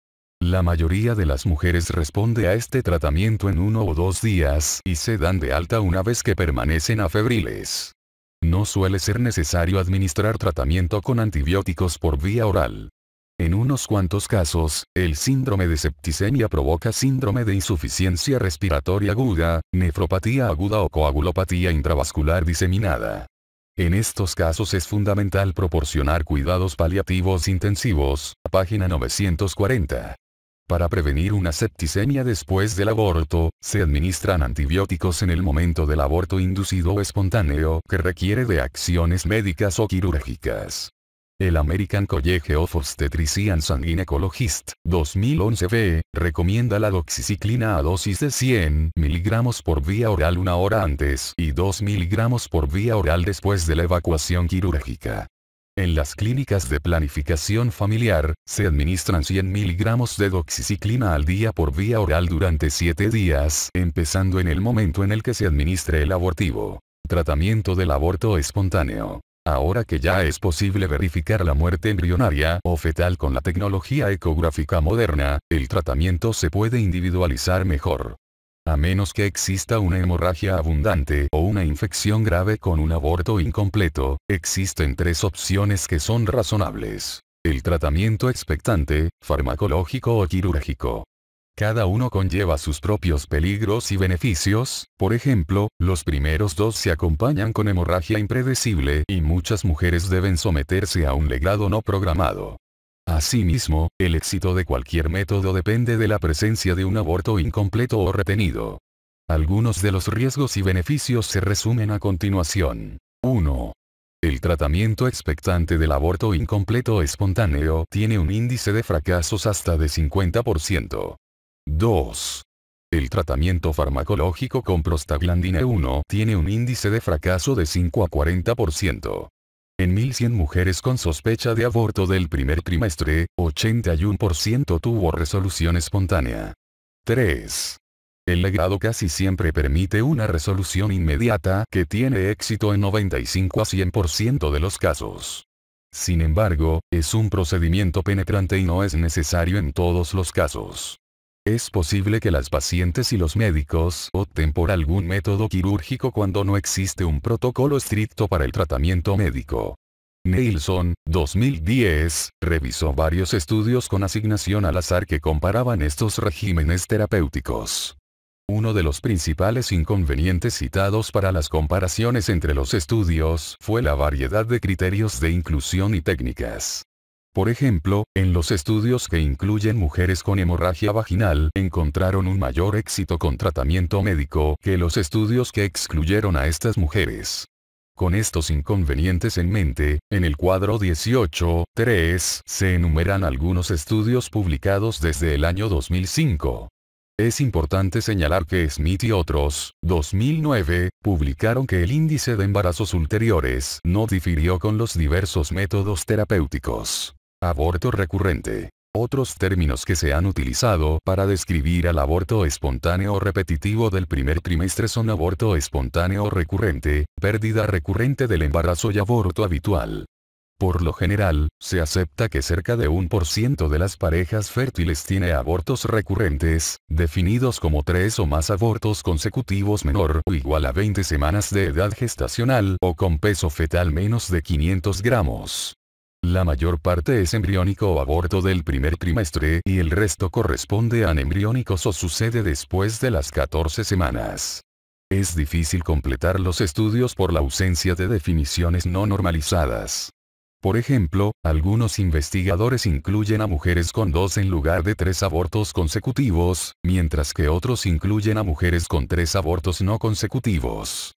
La mayoría de las mujeres responde a este tratamiento en uno o dos días y se dan de alta una vez que permanecen afebriles. No suele ser necesario administrar tratamiento con antibióticos por vía oral. En unos cuantos casos, el síndrome de septicemia provoca síndrome de insuficiencia respiratoria aguda, nefropatía aguda o coagulopatía intravascular diseminada. En estos casos es fundamental proporcionar cuidados paliativos intensivos, página 940. Para prevenir una septicemia después del aborto, se administran antibióticos en el momento del aborto inducido o espontáneo que requiere de acciones médicas o quirúrgicas. El American College of Obstetricians and Gynecologists, 2011 b, recomienda la doxiciclina a dosis de 100 miligramos por vía oral una hora antes y 2 miligramos por vía oral después de la evacuación quirúrgica. En las clínicas de planificación familiar, se administran 100 mg de doxiciclina al día por vía oral durante 7 días, empezando en el momento en el que se administre el abortivo. Tratamiento del aborto espontáneo. Ahora que ya es posible verificar la muerte embrionaria o fetal con la tecnología ecográfica moderna, el tratamiento se puede individualizar mejor. A menos que exista una hemorragia abundante o una infección grave con un aborto incompleto, existen tres opciones que son razonables. El tratamiento expectante, farmacológico o quirúrgico. Cada uno conlleva sus propios peligros y beneficios, por ejemplo, los primeros dos se acompañan con hemorragia impredecible y muchas mujeres deben someterse a un legado no programado. Asimismo, el éxito de cualquier método depende de la presencia de un aborto incompleto o retenido. Algunos de los riesgos y beneficios se resumen a continuación. 1. El tratamiento expectante del aborto incompleto espontáneo tiene un índice de fracasos hasta de 50%. 2. El tratamiento farmacológico con prostaglandina 1 tiene un índice de fracaso de 5 a 40%. En 1100 mujeres con sospecha de aborto del primer trimestre, 81% tuvo resolución espontánea. 3. El legado casi siempre permite una resolución inmediata que tiene éxito en 95 a 100% de los casos. Sin embargo, es un procedimiento penetrante y no es necesario en todos los casos. Es posible que las pacientes y los médicos opten por algún método quirúrgico cuando no existe un protocolo estricto para el tratamiento médico. Nielsen, 2010, revisó varios estudios con asignación al azar que comparaban estos regímenes terapéuticos. Uno de los principales inconvenientes citados para las comparaciones entre los estudios fue la variedad de criterios de inclusión y técnicas. Por ejemplo, en los estudios que incluyen mujeres con hemorragia vaginal encontraron un mayor éxito con tratamiento médico que los estudios que excluyeron a estas mujeres. Con estos inconvenientes en mente, en el cuadro 18.3 se enumeran algunos estudios publicados desde el año 2005. Es importante señalar que Smith y otros, 2009, publicaron que el índice de embarazos ulteriores no difirió con los diversos métodos terapéuticos. Aborto recurrente. Otros términos que se han utilizado para describir al aborto espontáneo repetitivo del primer trimestre son aborto espontáneo recurrente, pérdida recurrente del embarazo y aborto habitual. Por lo general, se acepta que cerca de un por ciento de las parejas fértiles tiene abortos recurrentes, definidos como tres o más abortos consecutivos menor o igual a 20 semanas de edad gestacional o con peso fetal menos de 500 gramos. La mayor parte es embriónico o aborto del primer trimestre y el resto corresponde a anembriónicos o sucede después de las 14 semanas. Es difícil completar los estudios por la ausencia de definiciones no normalizadas. Por ejemplo, algunos investigadores incluyen a mujeres con dos en lugar de tres abortos consecutivos, mientras que otros incluyen a mujeres con tres abortos no consecutivos.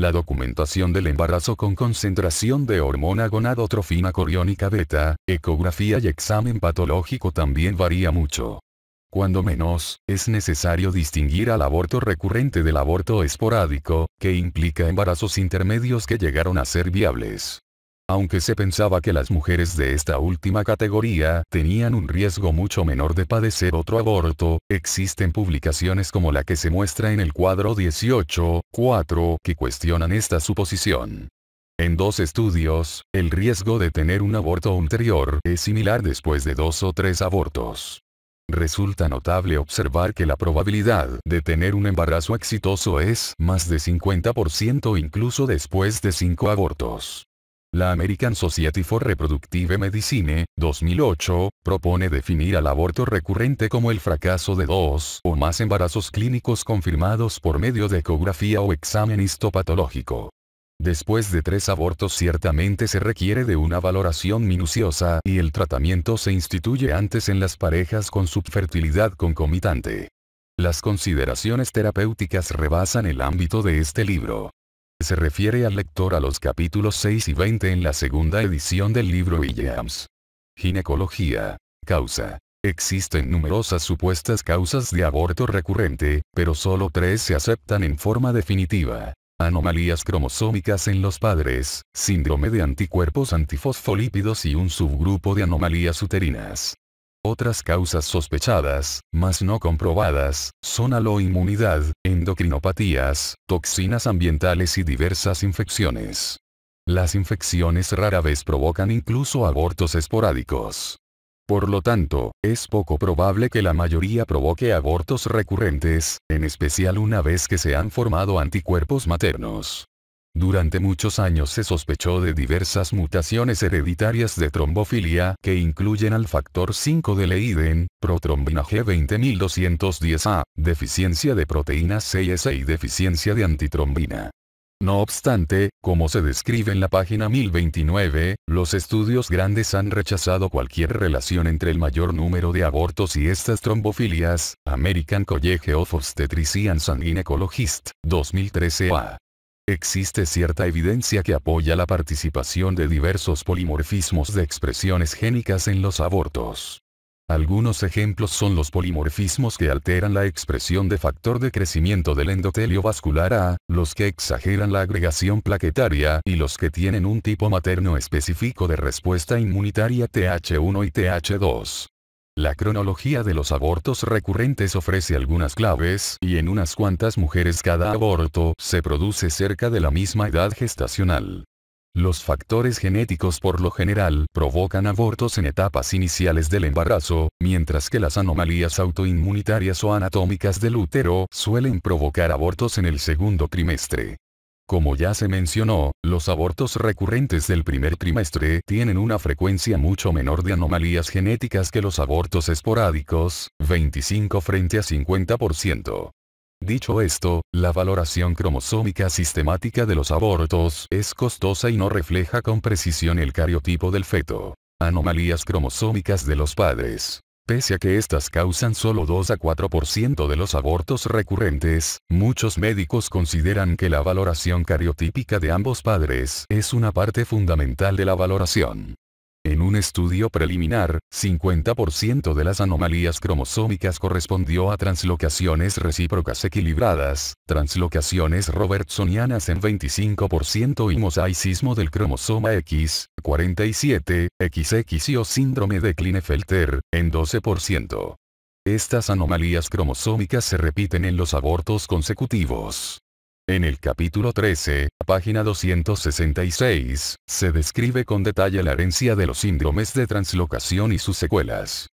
La documentación del embarazo con concentración de hormona gonadotrofina coriónica beta, ecografía y examen patológico también varía mucho. Cuando menos, es necesario distinguir al aborto recurrente del aborto esporádico, que implica embarazos intermedios que llegaron a ser viables aunque se pensaba que las mujeres de esta última categoría tenían un riesgo mucho menor de padecer otro aborto, existen publicaciones como la que se muestra en el cuadro 18-4 que cuestionan esta suposición. En dos estudios, el riesgo de tener un aborto anterior es similar después de dos o tres abortos. Resulta notable observar que la probabilidad de tener un embarazo exitoso es más de 50% incluso después de cinco abortos. La American Society for Reproductive Medicine, 2008, propone definir al aborto recurrente como el fracaso de dos o más embarazos clínicos confirmados por medio de ecografía o examen histopatológico. Después de tres abortos ciertamente se requiere de una valoración minuciosa y el tratamiento se instituye antes en las parejas con subfertilidad concomitante. Las consideraciones terapéuticas rebasan el ámbito de este libro. Se refiere al lector a los capítulos 6 y 20 en la segunda edición del libro Williams. Ginecología. Causa. Existen numerosas supuestas causas de aborto recurrente, pero solo tres se aceptan en forma definitiva. Anomalías cromosómicas en los padres, síndrome de anticuerpos antifosfolípidos y un subgrupo de anomalías uterinas. Otras causas sospechadas, mas no comprobadas, son aloinmunidad, endocrinopatías, toxinas ambientales y diversas infecciones. Las infecciones rara vez provocan incluso abortos esporádicos. Por lo tanto, es poco probable que la mayoría provoque abortos recurrentes, en especial una vez que se han formado anticuerpos maternos. Durante muchos años se sospechó de diversas mutaciones hereditarias de trombofilia que incluyen al factor 5 de Leiden, protrombina G20210A, deficiencia de proteína Cs y deficiencia de antitrombina. No obstante, como se describe en la página 1029, los estudios grandes han rechazado cualquier relación entre el mayor número de abortos y estas trombofilias, American College of Obstetricians and Gynecologists, 2013A. Existe cierta evidencia que apoya la participación de diversos polimorfismos de expresiones génicas en los abortos. Algunos ejemplos son los polimorfismos que alteran la expresión de factor de crecimiento del endotelio vascular A, los que exageran la agregación plaquetaria y los que tienen un tipo materno específico de respuesta inmunitaria TH1 y TH2. La cronología de los abortos recurrentes ofrece algunas claves y en unas cuantas mujeres cada aborto se produce cerca de la misma edad gestacional. Los factores genéticos por lo general provocan abortos en etapas iniciales del embarazo, mientras que las anomalías autoinmunitarias o anatómicas del útero suelen provocar abortos en el segundo trimestre. Como ya se mencionó, los abortos recurrentes del primer trimestre tienen una frecuencia mucho menor de anomalías genéticas que los abortos esporádicos, 25 frente a 50%. Dicho esto, la valoración cromosómica sistemática de los abortos es costosa y no refleja con precisión el cariotipo del feto. Anomalías cromosómicas de los padres pese a que estas causan solo 2 a 4% de los abortos recurrentes, muchos médicos consideran que la valoración cariotípica de ambos padres es una parte fundamental de la valoración. En un estudio preliminar, 50% de las anomalías cromosómicas correspondió a translocaciones recíprocas equilibradas, translocaciones robertsonianas en 25% y mosaicismo del cromosoma X, 47, XX y o síndrome de Klinefelter, en 12%. Estas anomalías cromosómicas se repiten en los abortos consecutivos. En el capítulo 13, página 266, se describe con detalle la herencia de los síndromes de translocación y sus secuelas.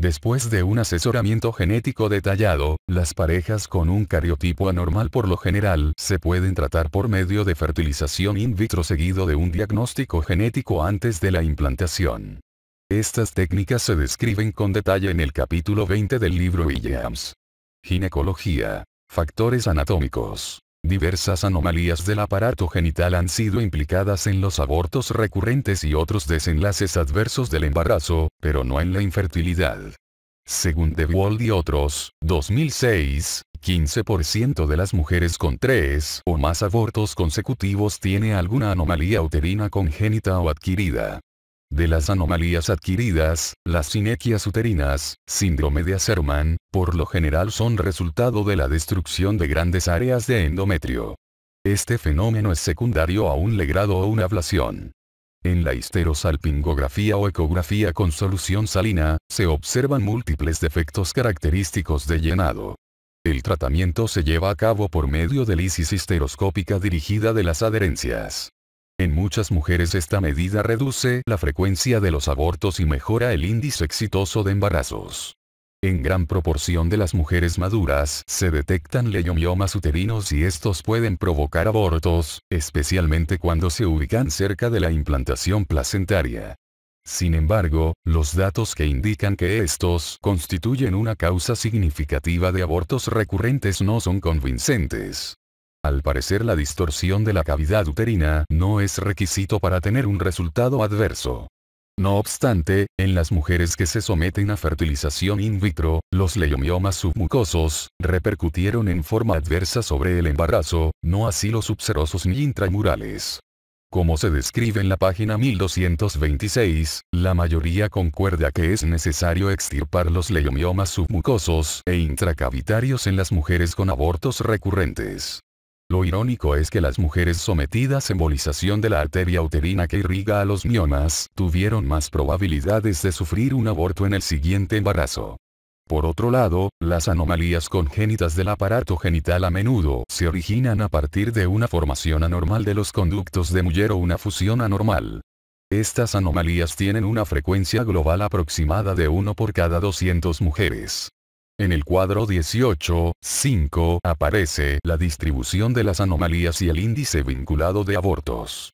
Después de un asesoramiento genético detallado, las parejas con un cariotipo anormal por lo general se pueden tratar por medio de fertilización in vitro seguido de un diagnóstico genético antes de la implantación. Estas técnicas se describen con detalle en el capítulo 20 del libro Williams. Ginecología. Factores anatómicos. Diversas anomalías del aparato genital han sido implicadas en los abortos recurrentes y otros desenlaces adversos del embarazo, pero no en la infertilidad. Según The y otros, 2006, 15% de las mujeres con tres o más abortos consecutivos tiene alguna anomalía uterina congénita o adquirida de las anomalías adquiridas, las sinequias uterinas, síndrome de Asherman, por lo general son resultado de la destrucción de grandes áreas de endometrio. Este fenómeno es secundario a un legrado o una ablación. En la histerosalpingografía o ecografía con solución salina, se observan múltiples defectos característicos de llenado. El tratamiento se lleva a cabo por medio de lisis histeroscópica dirigida de las adherencias. En muchas mujeres esta medida reduce la frecuencia de los abortos y mejora el índice exitoso de embarazos. En gran proporción de las mujeres maduras se detectan leyomiomas uterinos y estos pueden provocar abortos, especialmente cuando se ubican cerca de la implantación placentaria. Sin embargo, los datos que indican que estos constituyen una causa significativa de abortos recurrentes no son convincentes. Al parecer la distorsión de la cavidad uterina no es requisito para tener un resultado adverso. No obstante, en las mujeres que se someten a fertilización in vitro, los leiomiomas submucosos, repercutieron en forma adversa sobre el embarazo, no así los subserosos ni intramurales. Como se describe en la página 1226, la mayoría concuerda que es necesario extirpar los leiomiomas submucosos e intracavitarios en las mujeres con abortos recurrentes. Lo irónico es que las mujeres sometidas a embolización de la arteria uterina que irriga a los miomas, tuvieron más probabilidades de sufrir un aborto en el siguiente embarazo. Por otro lado, las anomalías congénitas del aparato genital a menudo se originan a partir de una formación anormal de los conductos de Muller o una fusión anormal. Estas anomalías tienen una frecuencia global aproximada de 1 por cada 200 mujeres. En el cuadro 18, 5 aparece la distribución de las anomalías y el índice vinculado de abortos.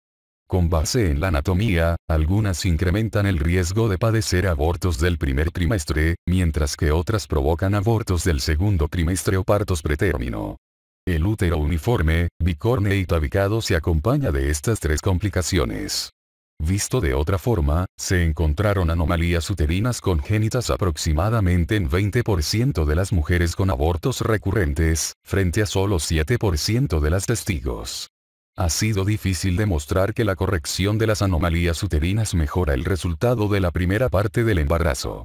Con base en la anatomía, algunas incrementan el riesgo de padecer abortos del primer trimestre, mientras que otras provocan abortos del segundo trimestre o partos pretérmino. El útero uniforme, bicorne y tabicado se acompaña de estas tres complicaciones. Visto de otra forma, se encontraron anomalías uterinas congénitas aproximadamente en 20% de las mujeres con abortos recurrentes, frente a solo 7% de las testigos. Ha sido difícil demostrar que la corrección de las anomalías uterinas mejora el resultado de la primera parte del embarazo.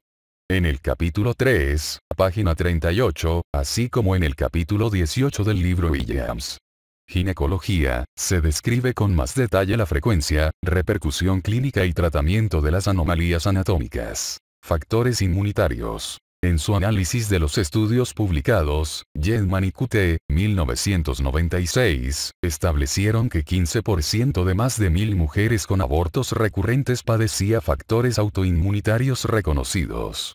En el capítulo 3, página 38, así como en el capítulo 18 del libro Williams ginecología, se describe con más detalle la frecuencia, repercusión clínica y tratamiento de las anomalías anatómicas. Factores inmunitarios. En su análisis de los estudios publicados, Jedman y QT, 1996, establecieron que 15% de más de mil mujeres con abortos recurrentes padecía factores autoinmunitarios reconocidos.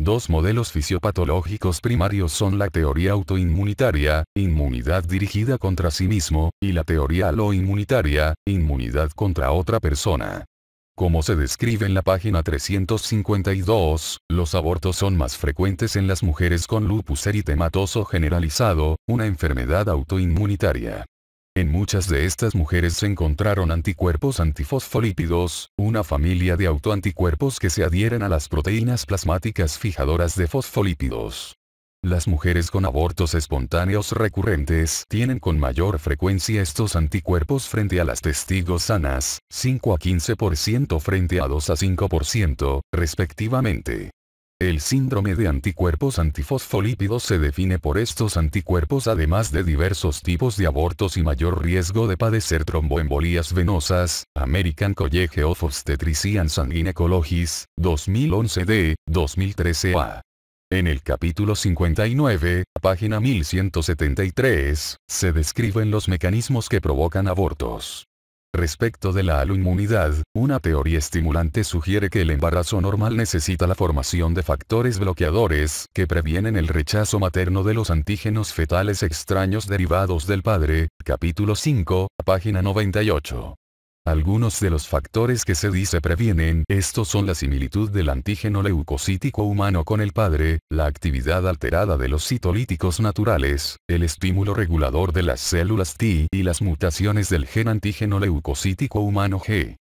Dos modelos fisiopatológicos primarios son la teoría autoinmunitaria, inmunidad dirigida contra sí mismo, y la teoría aloinmunitaria, inmunidad contra otra persona. Como se describe en la página 352, los abortos son más frecuentes en las mujeres con lupus eritematoso generalizado, una enfermedad autoinmunitaria. En muchas de estas mujeres se encontraron anticuerpos antifosfolípidos, una familia de autoanticuerpos que se adhieren a las proteínas plasmáticas fijadoras de fosfolípidos. Las mujeres con abortos espontáneos recurrentes tienen con mayor frecuencia estos anticuerpos frente a las testigos sanas, 5 a 15% frente a 2 a 5%, respectivamente. El síndrome de anticuerpos antifosfolípidos se define por estos anticuerpos además de diversos tipos de abortos y mayor riesgo de padecer tromboembolías venosas, American College of Obstetricians and Gynecologists, 2011d, 2013a. En el capítulo 59, página 1173, se describen los mecanismos que provocan abortos. Respecto de la aloinmunidad, una teoría estimulante sugiere que el embarazo normal necesita la formación de factores bloqueadores que previenen el rechazo materno de los antígenos fetales extraños derivados del padre, capítulo 5, página 98. Algunos de los factores que se dice previenen estos son la similitud del antígeno leucocítico humano con el padre, la actividad alterada de los citolíticos naturales, el estímulo regulador de las células T y las mutaciones del gen antígeno leucocítico humano G.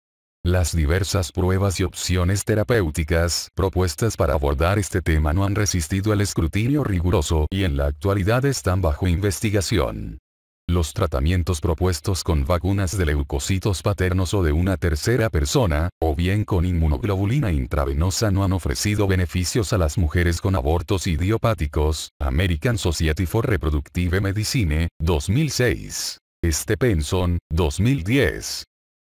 Las diversas pruebas y opciones terapéuticas propuestas para abordar este tema no han resistido el escrutinio riguroso y en la actualidad están bajo investigación. Los tratamientos propuestos con vacunas de leucocitos paternos o de una tercera persona, o bien con inmunoglobulina intravenosa no han ofrecido beneficios a las mujeres con abortos idiopáticos, American Society for Reproductive Medicine, 2006. Stepenson, 2010.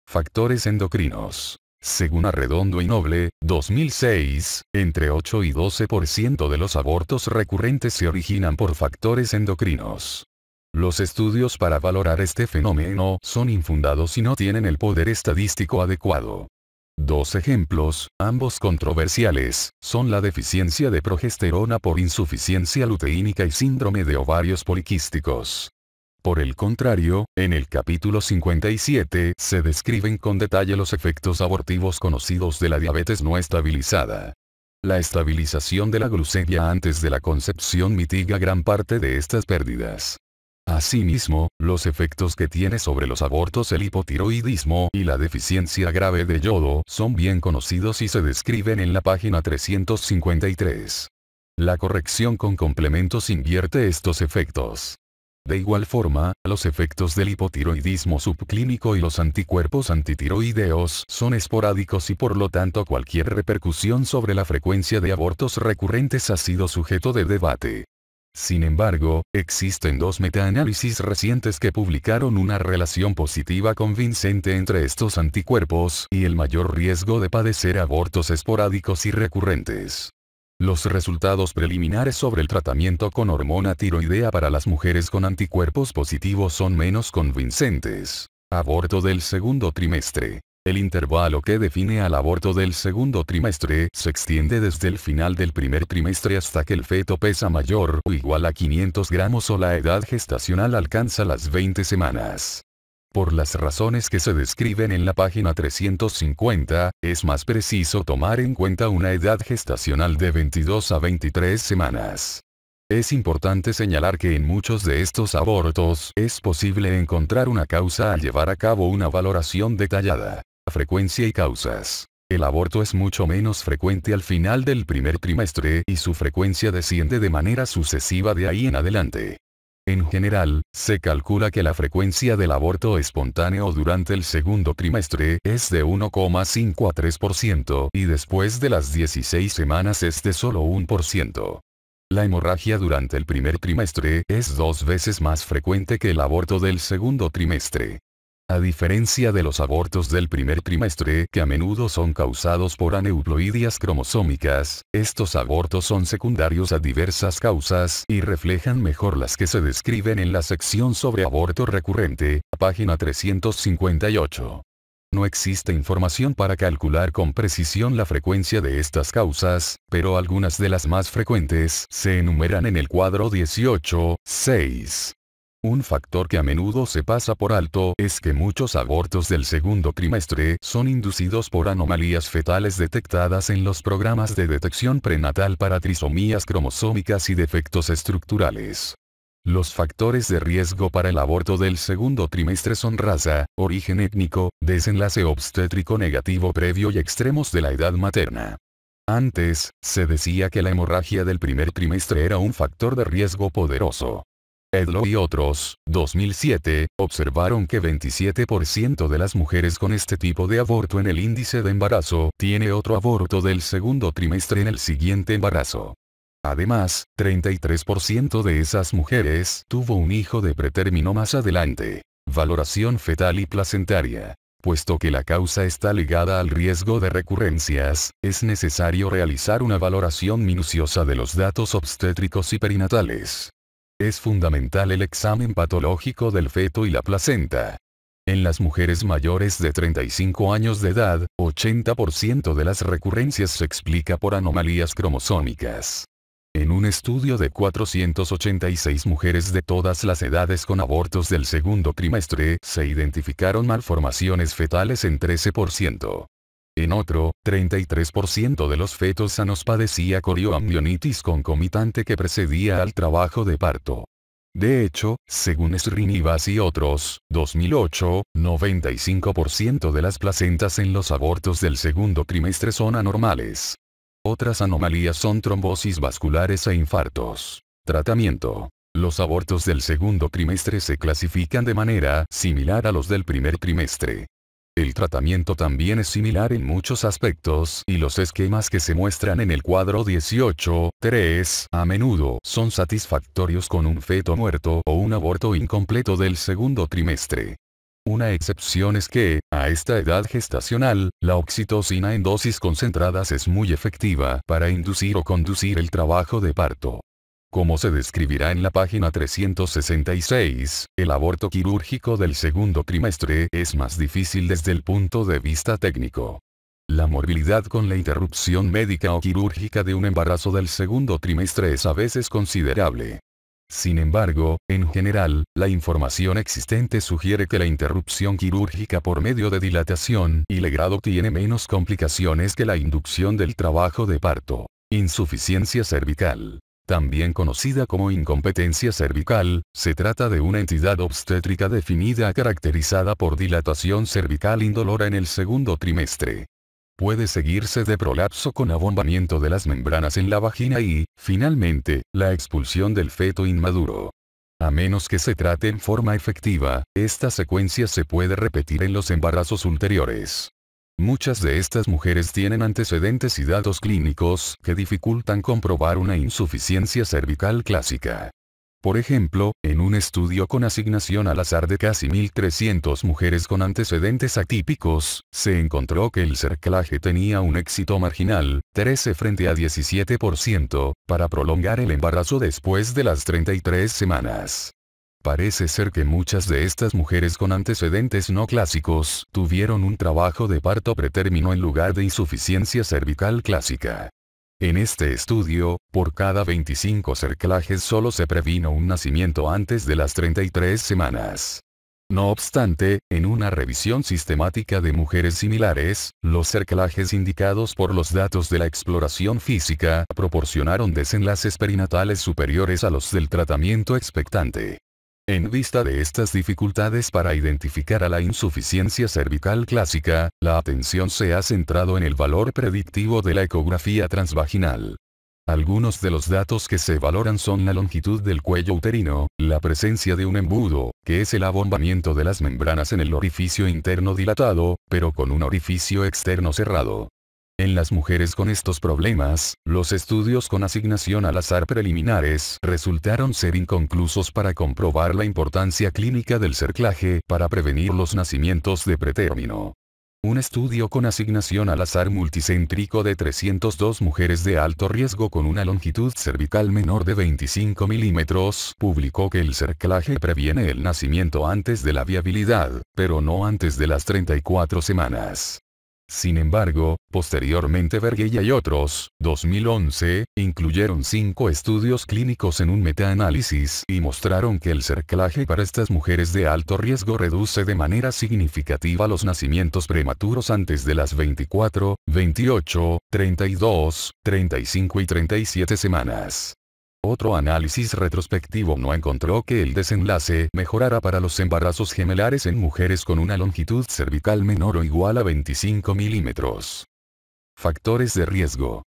Factores endocrinos. Según Arredondo y Noble, 2006, entre 8 y 12% de los abortos recurrentes se originan por factores endocrinos. Los estudios para valorar este fenómeno son infundados y no tienen el poder estadístico adecuado. Dos ejemplos, ambos controversiales, son la deficiencia de progesterona por insuficiencia luteínica y síndrome de ovarios poliquísticos. Por el contrario, en el capítulo 57 se describen con detalle los efectos abortivos conocidos de la diabetes no estabilizada. La estabilización de la glucemia antes de la concepción mitiga gran parte de estas pérdidas. Asimismo, los efectos que tiene sobre los abortos el hipotiroidismo y la deficiencia grave de yodo son bien conocidos y se describen en la página 353. La corrección con complementos invierte estos efectos. De igual forma, los efectos del hipotiroidismo subclínico y los anticuerpos antitiroideos son esporádicos y por lo tanto cualquier repercusión sobre la frecuencia de abortos recurrentes ha sido sujeto de debate. Sin embargo, existen dos metaanálisis recientes que publicaron una relación positiva convincente entre estos anticuerpos y el mayor riesgo de padecer abortos esporádicos y recurrentes. Los resultados preliminares sobre el tratamiento con hormona tiroidea para las mujeres con anticuerpos positivos son menos convincentes. Aborto del segundo trimestre. El intervalo que define al aborto del segundo trimestre se extiende desde el final del primer trimestre hasta que el feto pesa mayor o igual a 500 gramos o la edad gestacional alcanza las 20 semanas. Por las razones que se describen en la página 350, es más preciso tomar en cuenta una edad gestacional de 22 a 23 semanas. Es importante señalar que en muchos de estos abortos es posible encontrar una causa al llevar a cabo una valoración detallada frecuencia y causas. El aborto es mucho menos frecuente al final del primer trimestre y su frecuencia desciende de manera sucesiva de ahí en adelante. En general, se calcula que la frecuencia del aborto espontáneo durante el segundo trimestre es de 1,5 a 3% y después de las 16 semanas es de solo 1%. La hemorragia durante el primer trimestre es dos veces más frecuente que el aborto del segundo trimestre. A diferencia de los abortos del primer trimestre que a menudo son causados por aneuploidias cromosómicas, estos abortos son secundarios a diversas causas y reflejan mejor las que se describen en la sección sobre aborto recurrente, página 358. No existe información para calcular con precisión la frecuencia de estas causas, pero algunas de las más frecuentes se enumeran en el cuadro 18, 6. Un factor que a menudo se pasa por alto es que muchos abortos del segundo trimestre son inducidos por anomalías fetales detectadas en los programas de detección prenatal para trisomías cromosómicas y defectos estructurales. Los factores de riesgo para el aborto del segundo trimestre son raza, origen étnico, desenlace obstétrico negativo previo y extremos de la edad materna. Antes, se decía que la hemorragia del primer trimestre era un factor de riesgo poderoso. Edlow y otros, 2007, observaron que 27% de las mujeres con este tipo de aborto en el índice de embarazo tiene otro aborto del segundo trimestre en el siguiente embarazo. Además, 33% de esas mujeres tuvo un hijo de pretérmino más adelante. Valoración fetal y placentaria. Puesto que la causa está ligada al riesgo de recurrencias, es necesario realizar una valoración minuciosa de los datos obstétricos y perinatales. Es fundamental el examen patológico del feto y la placenta. En las mujeres mayores de 35 años de edad, 80% de las recurrencias se explica por anomalías cromosómicas. En un estudio de 486 mujeres de todas las edades con abortos del segundo trimestre, se identificaron malformaciones fetales en 13%. En otro, 33% de los fetos sanos padecía corioamnionitis concomitante que precedía al trabajo de parto. De hecho, según Srinivas y otros, 2008, 95% de las placentas en los abortos del segundo trimestre son anormales. Otras anomalías son trombosis vasculares e infartos. Tratamiento. Los abortos del segundo trimestre se clasifican de manera similar a los del primer trimestre. El tratamiento también es similar en muchos aspectos y los esquemas que se muestran en el cuadro 18, 3, a menudo son satisfactorios con un feto muerto o un aborto incompleto del segundo trimestre. Una excepción es que, a esta edad gestacional, la oxitocina en dosis concentradas es muy efectiva para inducir o conducir el trabajo de parto. Como se describirá en la página 366, el aborto quirúrgico del segundo trimestre es más difícil desde el punto de vista técnico. La morbilidad con la interrupción médica o quirúrgica de un embarazo del segundo trimestre es a veces considerable. Sin embargo, en general, la información existente sugiere que la interrupción quirúrgica por medio de dilatación y legrado tiene menos complicaciones que la inducción del trabajo de parto. Insuficiencia cervical también conocida como incompetencia cervical, se trata de una entidad obstétrica definida caracterizada por dilatación cervical indolora en el segundo trimestre. Puede seguirse de prolapso con abombamiento de las membranas en la vagina y, finalmente, la expulsión del feto inmaduro. A menos que se trate en forma efectiva, esta secuencia se puede repetir en los embarazos ulteriores. Muchas de estas mujeres tienen antecedentes y datos clínicos que dificultan comprobar una insuficiencia cervical clásica. Por ejemplo, en un estudio con asignación al azar de casi 1.300 mujeres con antecedentes atípicos, se encontró que el cerclaje tenía un éxito marginal, 13 frente a 17%, para prolongar el embarazo después de las 33 semanas. Parece ser que muchas de estas mujeres con antecedentes no clásicos tuvieron un trabajo de parto pretérmino en lugar de insuficiencia cervical clásica. En este estudio, por cada 25 cerclajes solo se previno un nacimiento antes de las 33 semanas. No obstante, en una revisión sistemática de mujeres similares, los cerclajes indicados por los datos de la exploración física proporcionaron desenlaces perinatales superiores a los del tratamiento expectante. En vista de estas dificultades para identificar a la insuficiencia cervical clásica, la atención se ha centrado en el valor predictivo de la ecografía transvaginal. Algunos de los datos que se valoran son la longitud del cuello uterino, la presencia de un embudo, que es el abombamiento de las membranas en el orificio interno dilatado, pero con un orificio externo cerrado. En las mujeres con estos problemas, los estudios con asignación al azar preliminares resultaron ser inconclusos para comprobar la importancia clínica del cerclaje para prevenir los nacimientos de pretérmino. Un estudio con asignación al azar multicéntrico de 302 mujeres de alto riesgo con una longitud cervical menor de 25 milímetros publicó que el cerclaje previene el nacimiento antes de la viabilidad, pero no antes de las 34 semanas. Sin embargo, posteriormente Vergella y otros, 2011, incluyeron cinco estudios clínicos en un metaanálisis y mostraron que el cerclaje para estas mujeres de alto riesgo reduce de manera significativa los nacimientos prematuros antes de las 24, 28, 32, 35 y 37 semanas. Otro análisis retrospectivo no encontró que el desenlace mejorara para los embarazos gemelares en mujeres con una longitud cervical menor o igual a 25 milímetros. Factores de riesgo.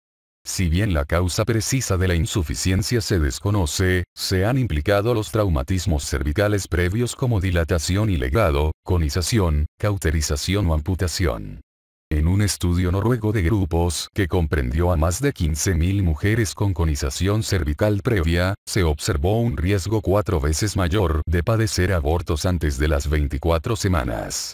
Si bien la causa precisa de la insuficiencia se desconoce, se han implicado los traumatismos cervicales previos como dilatación y legado, conización, cauterización o amputación en un estudio noruego de grupos que comprendió a más de 15.000 mujeres con conización cervical previa, se observó un riesgo cuatro veces mayor de padecer abortos antes de las 24 semanas.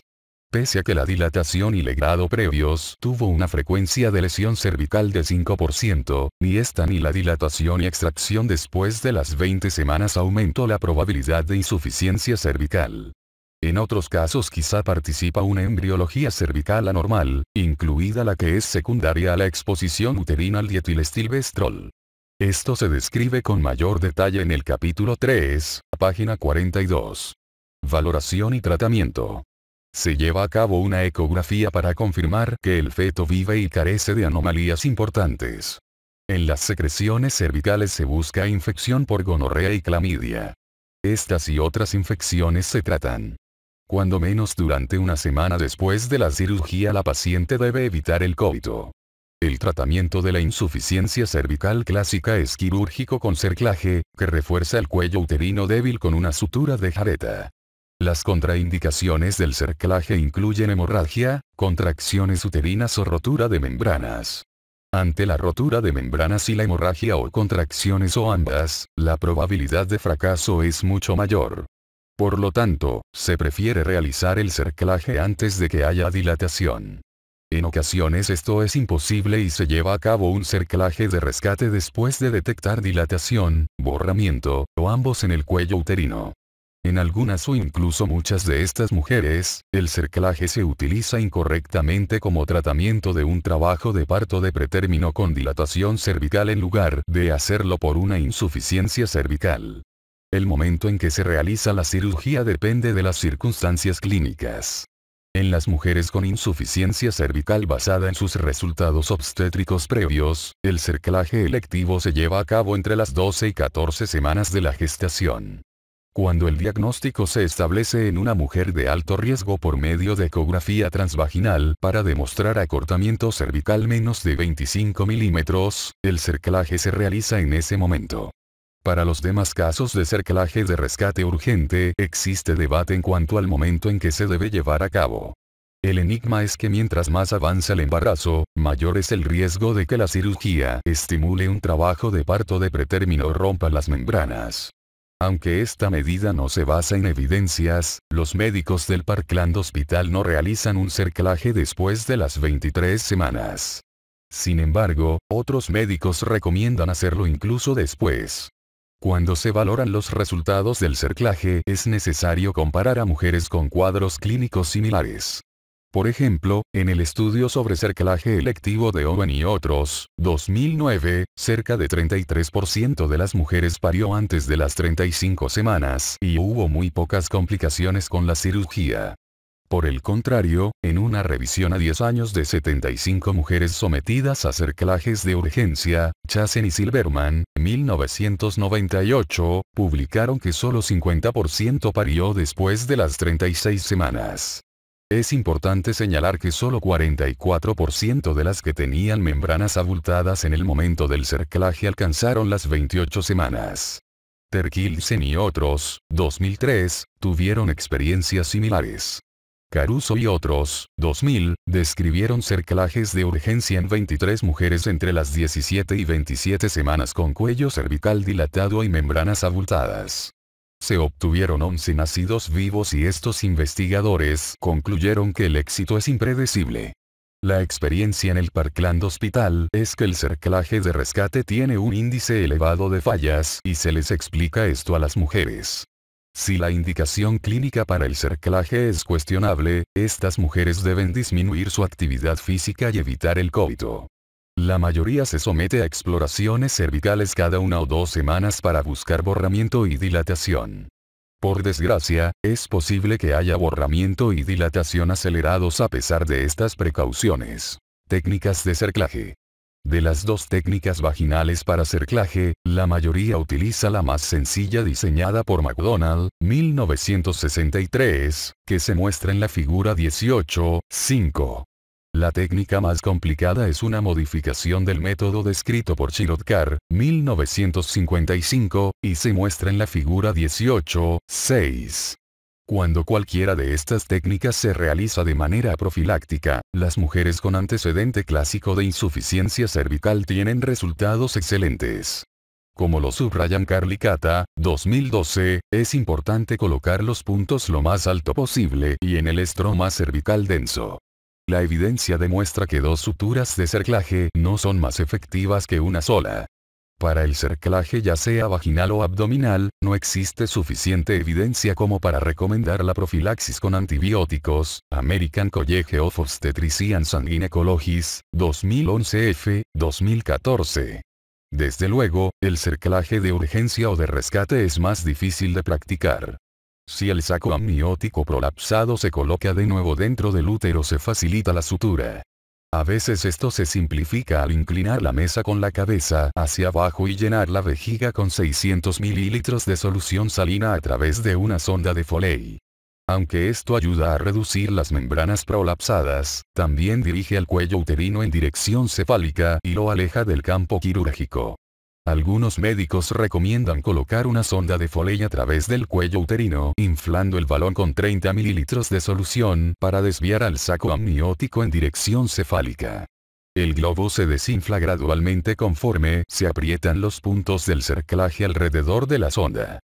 Pese a que la dilatación y legrado previos tuvo una frecuencia de lesión cervical de 5%, ni esta ni la dilatación y extracción después de las 20 semanas aumentó la probabilidad de insuficiencia cervical. En otros casos quizá participa una embriología cervical anormal, incluida la que es secundaria a la exposición uterina al dietilestilbestrol. Esto se describe con mayor detalle en el capítulo 3, página 42. Valoración y tratamiento. Se lleva a cabo una ecografía para confirmar que el feto vive y carece de anomalías importantes. En las secreciones cervicales se busca infección por gonorrea y clamidia. Estas y otras infecciones se tratan. Cuando menos durante una semana después de la cirugía la paciente debe evitar el coito. El tratamiento de la insuficiencia cervical clásica es quirúrgico con cerclaje, que refuerza el cuello uterino débil con una sutura de jareta. Las contraindicaciones del cerclaje incluyen hemorragia, contracciones uterinas o rotura de membranas. Ante la rotura de membranas y la hemorragia o contracciones o ambas, la probabilidad de fracaso es mucho mayor. Por lo tanto, se prefiere realizar el cerclaje antes de que haya dilatación. En ocasiones esto es imposible y se lleva a cabo un cerclaje de rescate después de detectar dilatación, borramiento, o ambos en el cuello uterino. En algunas o incluso muchas de estas mujeres, el cerclaje se utiliza incorrectamente como tratamiento de un trabajo de parto de pretérmino con dilatación cervical en lugar de hacerlo por una insuficiencia cervical. El momento en que se realiza la cirugía depende de las circunstancias clínicas. En las mujeres con insuficiencia cervical basada en sus resultados obstétricos previos, el cerclaje electivo se lleva a cabo entre las 12 y 14 semanas de la gestación. Cuando el diagnóstico se establece en una mujer de alto riesgo por medio de ecografía transvaginal para demostrar acortamiento cervical menos de 25 milímetros, el cerclaje se realiza en ese momento. Para los demás casos de cerclaje de rescate urgente existe debate en cuanto al momento en que se debe llevar a cabo. El enigma es que mientras más avanza el embarazo, mayor es el riesgo de que la cirugía estimule un trabajo de parto de pretérmino o rompa las membranas. Aunque esta medida no se basa en evidencias, los médicos del Parkland Hospital no realizan un cerclaje después de las 23 semanas. Sin embargo, otros médicos recomiendan hacerlo incluso después. Cuando se valoran los resultados del cerclaje es necesario comparar a mujeres con cuadros clínicos similares. Por ejemplo, en el estudio sobre cerclaje electivo de Owen y otros, 2009, cerca de 33% de las mujeres parió antes de las 35 semanas y hubo muy pocas complicaciones con la cirugía. Por el contrario, en una revisión a 10 años de 75 mujeres sometidas a cerclajes de urgencia, Chassen y Silverman, 1998, publicaron que solo 50% parió después de las 36 semanas. Es importante señalar que solo 44% de las que tenían membranas abultadas en el momento del cerclaje alcanzaron las 28 semanas. Terkilsen y otros, 2003, tuvieron experiencias similares. Caruso y otros, 2000, describieron cerclajes de urgencia en 23 mujeres entre las 17 y 27 semanas con cuello cervical dilatado y membranas abultadas. Se obtuvieron 11 nacidos vivos y estos investigadores concluyeron que el éxito es impredecible. La experiencia en el Parkland Hospital es que el cerclaje de rescate tiene un índice elevado de fallas y se les explica esto a las mujeres. Si la indicación clínica para el cerclaje es cuestionable, estas mujeres deben disminuir su actividad física y evitar el coito. La mayoría se somete a exploraciones cervicales cada una o dos semanas para buscar borramiento y dilatación. Por desgracia, es posible que haya borramiento y dilatación acelerados a pesar de estas precauciones. Técnicas de cerclaje. De las dos técnicas vaginales para cerclaje, la mayoría utiliza la más sencilla diseñada por McDonald, 1963, que se muestra en la figura 18, 5. La técnica más complicada es una modificación del método descrito por Chirotkar, 1955, y se muestra en la figura 18, 6. Cuando cualquiera de estas técnicas se realiza de manera profiláctica, las mujeres con antecedente clásico de insuficiencia cervical tienen resultados excelentes. Como lo subrayan Carlicata, 2012, es importante colocar los puntos lo más alto posible y en el estroma cervical denso. La evidencia demuestra que dos suturas de cerclaje no son más efectivas que una sola. Para el cerclaje ya sea vaginal o abdominal, no existe suficiente evidencia como para recomendar la profilaxis con antibióticos. American College of Obstetricians and Gynecologists, 2011 F, 2014. Desde luego, el cerclaje de urgencia o de rescate es más difícil de practicar. Si el saco amniótico prolapsado se coloca de nuevo dentro del útero se facilita la sutura. A veces esto se simplifica al inclinar la mesa con la cabeza hacia abajo y llenar la vejiga con 600 mililitros de solución salina a través de una sonda de Foley. Aunque esto ayuda a reducir las membranas prolapsadas, también dirige el cuello uterino en dirección cefálica y lo aleja del campo quirúrgico. Algunos médicos recomiendan colocar una sonda de Foley a través del cuello uterino, inflando el balón con 30 mililitros de solución para desviar al saco amniótico en dirección cefálica. El globo se desinfla gradualmente conforme se aprietan los puntos del cerclaje alrededor de la sonda.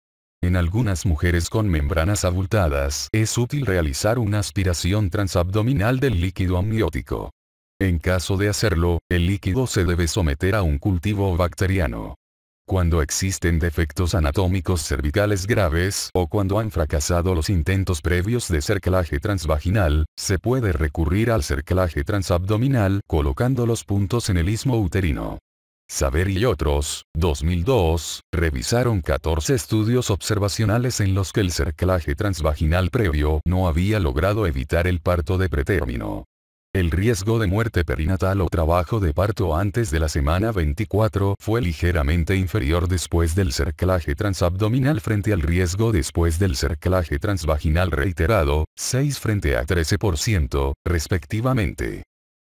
En algunas mujeres con membranas abultadas es útil realizar una aspiración transabdominal del líquido amniótico. En caso de hacerlo, el líquido se debe someter a un cultivo bacteriano. Cuando existen defectos anatómicos cervicales graves o cuando han fracasado los intentos previos de cerclaje transvaginal, se puede recurrir al cerclaje transabdominal colocando los puntos en el istmo uterino. Saber y otros, 2002, revisaron 14 estudios observacionales en los que el cerclaje transvaginal previo no había logrado evitar el parto de pretérmino. El riesgo de muerte perinatal o trabajo de parto antes de la semana 24 fue ligeramente inferior después del cerclaje transabdominal frente al riesgo después del cerclaje transvaginal reiterado, 6 frente a 13%, respectivamente.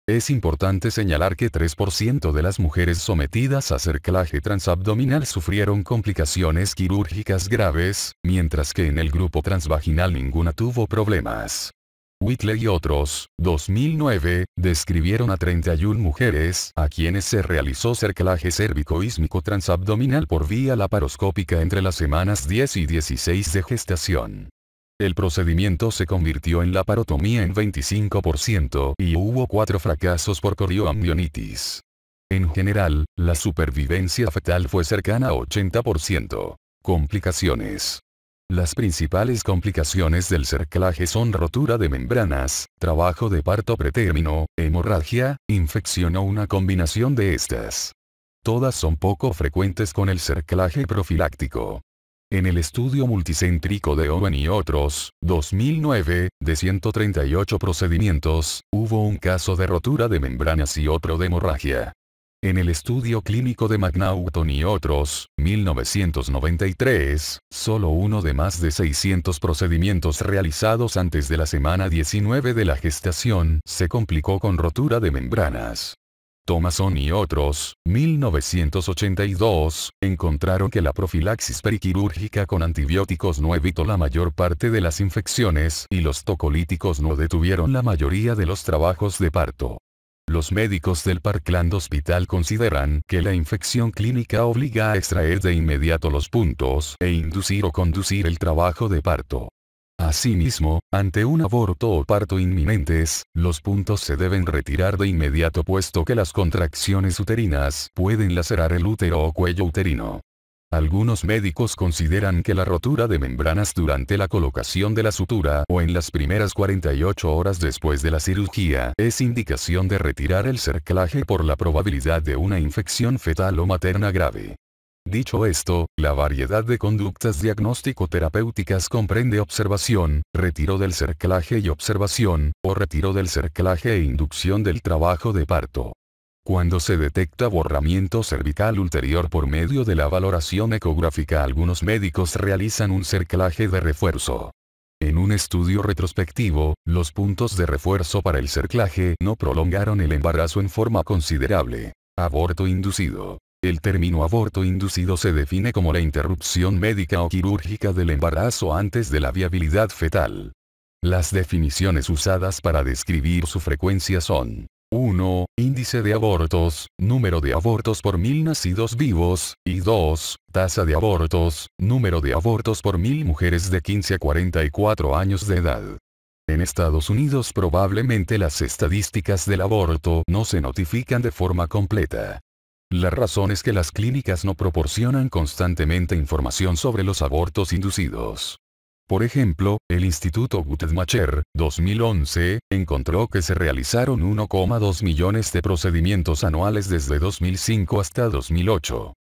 Es importante señalar que 3% de las mujeres sometidas a cerclaje transabdominal sufrieron complicaciones quirúrgicas graves, mientras que en el grupo transvaginal ninguna tuvo problemas. Whitley y otros, 2009, describieron a 31 mujeres a quienes se realizó cerclaje cérvico-ísmico transabdominal por vía laparoscópica entre las semanas 10 y 16 de gestación. El procedimiento se convirtió en la parotomía en 25% y hubo cuatro fracasos por corioamnionitis. En general, la supervivencia fetal fue cercana a 80%. Complicaciones. Las principales complicaciones del cerclaje son rotura de membranas, trabajo de parto pretérmino, hemorragia, infección o una combinación de estas. Todas son poco frecuentes con el cerclaje profiláctico. En el estudio multicéntrico de Owen y otros, 2009, de 138 procedimientos, hubo un caso de rotura de membranas y otro de hemorragia. En el estudio clínico de McNaughton y otros, 1993, solo uno de más de 600 procedimientos realizados antes de la semana 19 de la gestación se complicó con rotura de membranas. Thomason y otros, 1982, encontraron que la profilaxis periquirúrgica con antibióticos no evitó la mayor parte de las infecciones y los tocolíticos no detuvieron la mayoría de los trabajos de parto. Los médicos del Parkland Hospital consideran que la infección clínica obliga a extraer de inmediato los puntos e inducir o conducir el trabajo de parto. Asimismo, ante un aborto o parto inminentes, los puntos se deben retirar de inmediato puesto que las contracciones uterinas pueden lacerar el útero o cuello uterino. Algunos médicos consideran que la rotura de membranas durante la colocación de la sutura o en las primeras 48 horas después de la cirugía es indicación de retirar el cerclaje por la probabilidad de una infección fetal o materna grave. Dicho esto, la variedad de conductas diagnóstico-terapéuticas comprende observación, retiro del cerclaje y observación, o retiro del cerclaje e inducción del trabajo de parto. Cuando se detecta borramiento cervical ulterior por medio de la valoración ecográfica algunos médicos realizan un cerclaje de refuerzo. En un estudio retrospectivo, los puntos de refuerzo para el cerclaje no prolongaron el embarazo en forma considerable. Aborto inducido. El término aborto inducido se define como la interrupción médica o quirúrgica del embarazo antes de la viabilidad fetal. Las definiciones usadas para describir su frecuencia son 1. Índice de abortos, número de abortos por mil nacidos vivos, y 2. Tasa de abortos, número de abortos por mil mujeres de 15 a 44 años de edad. En Estados Unidos probablemente las estadísticas del aborto no se notifican de forma completa. La razón es que las clínicas no proporcionan constantemente información sobre los abortos inducidos. Por ejemplo, el Instituto Guttmacher, 2011, encontró que se realizaron 1,2 millones de procedimientos anuales desde 2005 hasta 2008.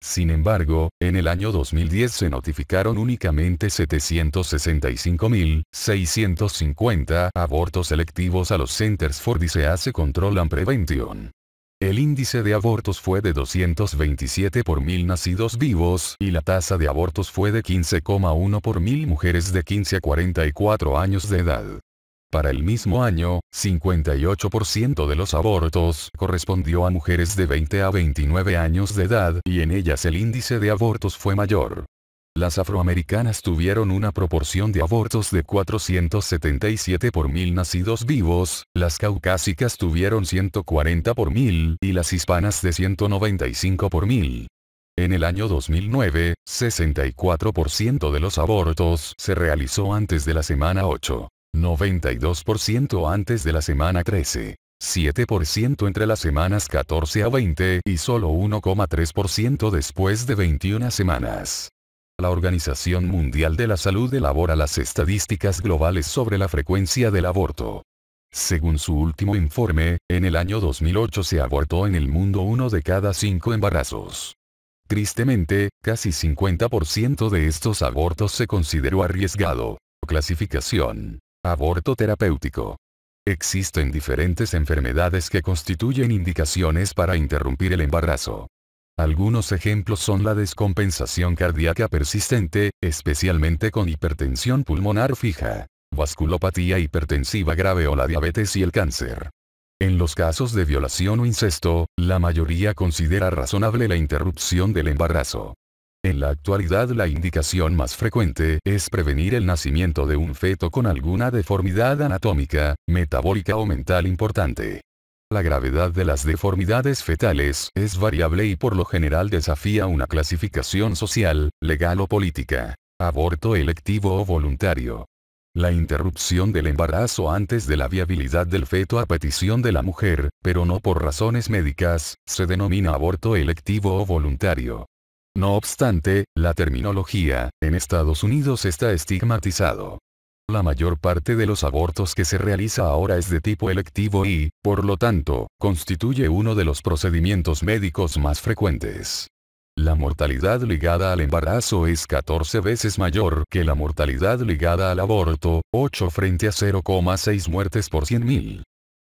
Sin embargo, en el año 2010 se notificaron únicamente 765.650 abortos selectivos a los Centers for Disease Control and Prevention. El índice de abortos fue de 227 por mil nacidos vivos y la tasa de abortos fue de 15,1 por mil mujeres de 15 a 44 años de edad. Para el mismo año, 58% de los abortos correspondió a mujeres de 20 a 29 años de edad y en ellas el índice de abortos fue mayor. Las afroamericanas tuvieron una proporción de abortos de 477 por mil nacidos vivos, las caucásicas tuvieron 140 por mil y las hispanas de 195 por mil. En el año 2009, 64% de los abortos se realizó antes de la semana 8, 92% antes de la semana 13. 7% entre las semanas 14 a 20 y solo 1,3% después de 21 semanas. La Organización Mundial de la Salud elabora las estadísticas globales sobre la frecuencia del aborto. Según su último informe, en el año 2008 se abortó en el mundo uno de cada cinco embarazos. Tristemente, casi 50% de estos abortos se consideró arriesgado. Clasificación. Aborto terapéutico. Existen diferentes enfermedades que constituyen indicaciones para interrumpir el embarazo. Algunos ejemplos son la descompensación cardíaca persistente, especialmente con hipertensión pulmonar fija, vasculopatía hipertensiva grave o la diabetes y el cáncer. En los casos de violación o incesto, la mayoría considera razonable la interrupción del embarazo. En la actualidad la indicación más frecuente es prevenir el nacimiento de un feto con alguna deformidad anatómica, metabólica o mental importante. La gravedad de las deformidades fetales es variable y por lo general desafía una clasificación social, legal o política. Aborto electivo o voluntario. La interrupción del embarazo antes de la viabilidad del feto a petición de la mujer, pero no por razones médicas, se denomina aborto electivo o voluntario. No obstante, la terminología, en Estados Unidos está estigmatizado. La mayor parte de los abortos que se realiza ahora es de tipo electivo y, por lo tanto, constituye uno de los procedimientos médicos más frecuentes. La mortalidad ligada al embarazo es 14 veces mayor que la mortalidad ligada al aborto, 8 frente a 0,6 muertes por 100.000.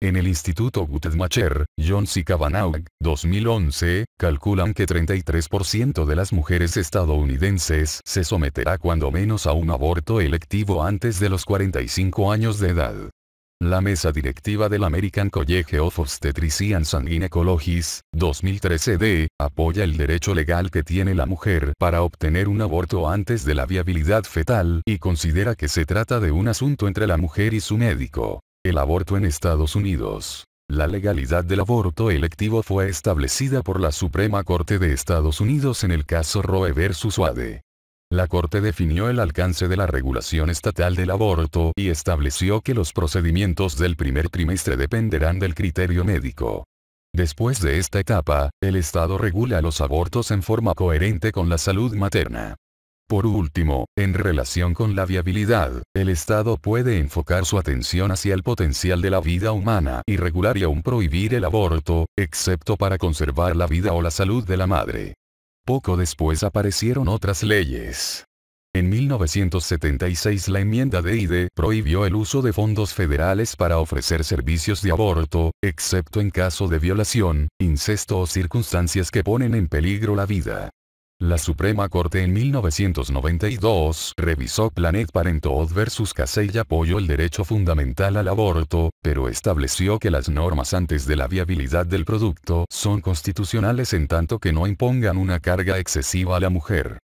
En el Instituto Guttmacher, Jones y Kavanaugh, 2011, calculan que 33% de las mujeres estadounidenses se someterá cuando menos a un aborto electivo antes de los 45 años de edad. La mesa directiva del American College of Obstetricians and Gynecologists, 2013 d, apoya el derecho legal que tiene la mujer para obtener un aborto antes de la viabilidad fetal y considera que se trata de un asunto entre la mujer y su médico. El aborto en Estados Unidos. La legalidad del aborto electivo fue establecida por la Suprema Corte de Estados Unidos en el caso Roe vs. Wade. La Corte definió el alcance de la regulación estatal del aborto y estableció que los procedimientos del primer trimestre dependerán del criterio médico. Después de esta etapa, el Estado regula los abortos en forma coherente con la salud materna. Por último, en relación con la viabilidad, el Estado puede enfocar su atención hacia el potencial de la vida humana y regular y aún prohibir el aborto, excepto para conservar la vida o la salud de la madre. Poco después aparecieron otras leyes. En 1976 la enmienda de IDE prohibió el uso de fondos federales para ofrecer servicios de aborto, excepto en caso de violación, incesto o circunstancias que ponen en peligro la vida. La Suprema Corte en 1992 revisó Planet Parenthood vs. Casey y apoyó el derecho fundamental al aborto, pero estableció que las normas antes de la viabilidad del producto son constitucionales en tanto que no impongan una carga excesiva a la mujer.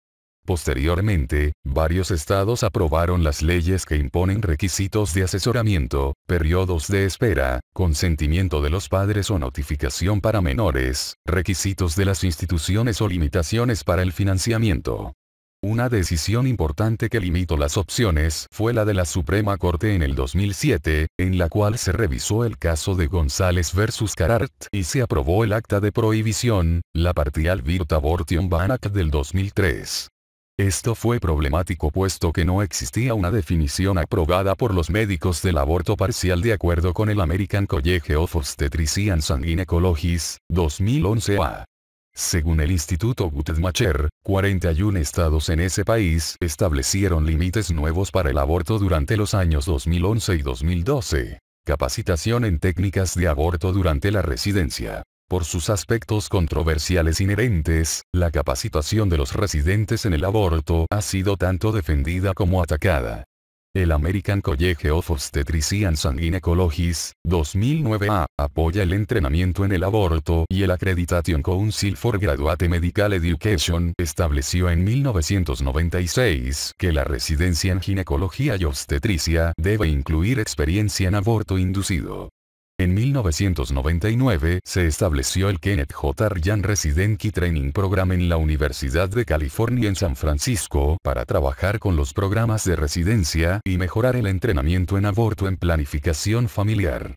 Posteriormente, varios estados aprobaron las leyes que imponen requisitos de asesoramiento, periodos de espera, consentimiento de los padres o notificación para menores, requisitos de las instituciones o limitaciones para el financiamiento. Una decisión importante que limitó las opciones fue la de la Suprema Corte en el 2007, en la cual se revisó el caso de González versus Carart y se aprobó el Acta de Prohibición, la Partial Virta Abortion Ban del 2003. Esto fue problemático puesto que no existía una definición aprobada por los médicos del aborto parcial de acuerdo con el American College of Obstetricians and Gynecologists, 2011a. Según el Instituto Guttmacher, 41 estados en ese país establecieron límites nuevos para el aborto durante los años 2011 y 2012. Capacitación en técnicas de aborto durante la residencia por sus aspectos controversiales inherentes, la capacitación de los residentes en el aborto ha sido tanto defendida como atacada. El American College of Obstetricians and Gynecologists, 2009A, apoya el entrenamiento en el aborto y el Accreditation Council for Graduate Medical Education estableció en 1996 que la residencia en ginecología y obstetricia debe incluir experiencia en aborto inducido. En 1999 se estableció el Kenneth J. Ryan Residency Training Program en la Universidad de California en San Francisco para trabajar con los programas de residencia y mejorar el entrenamiento en aborto en planificación familiar.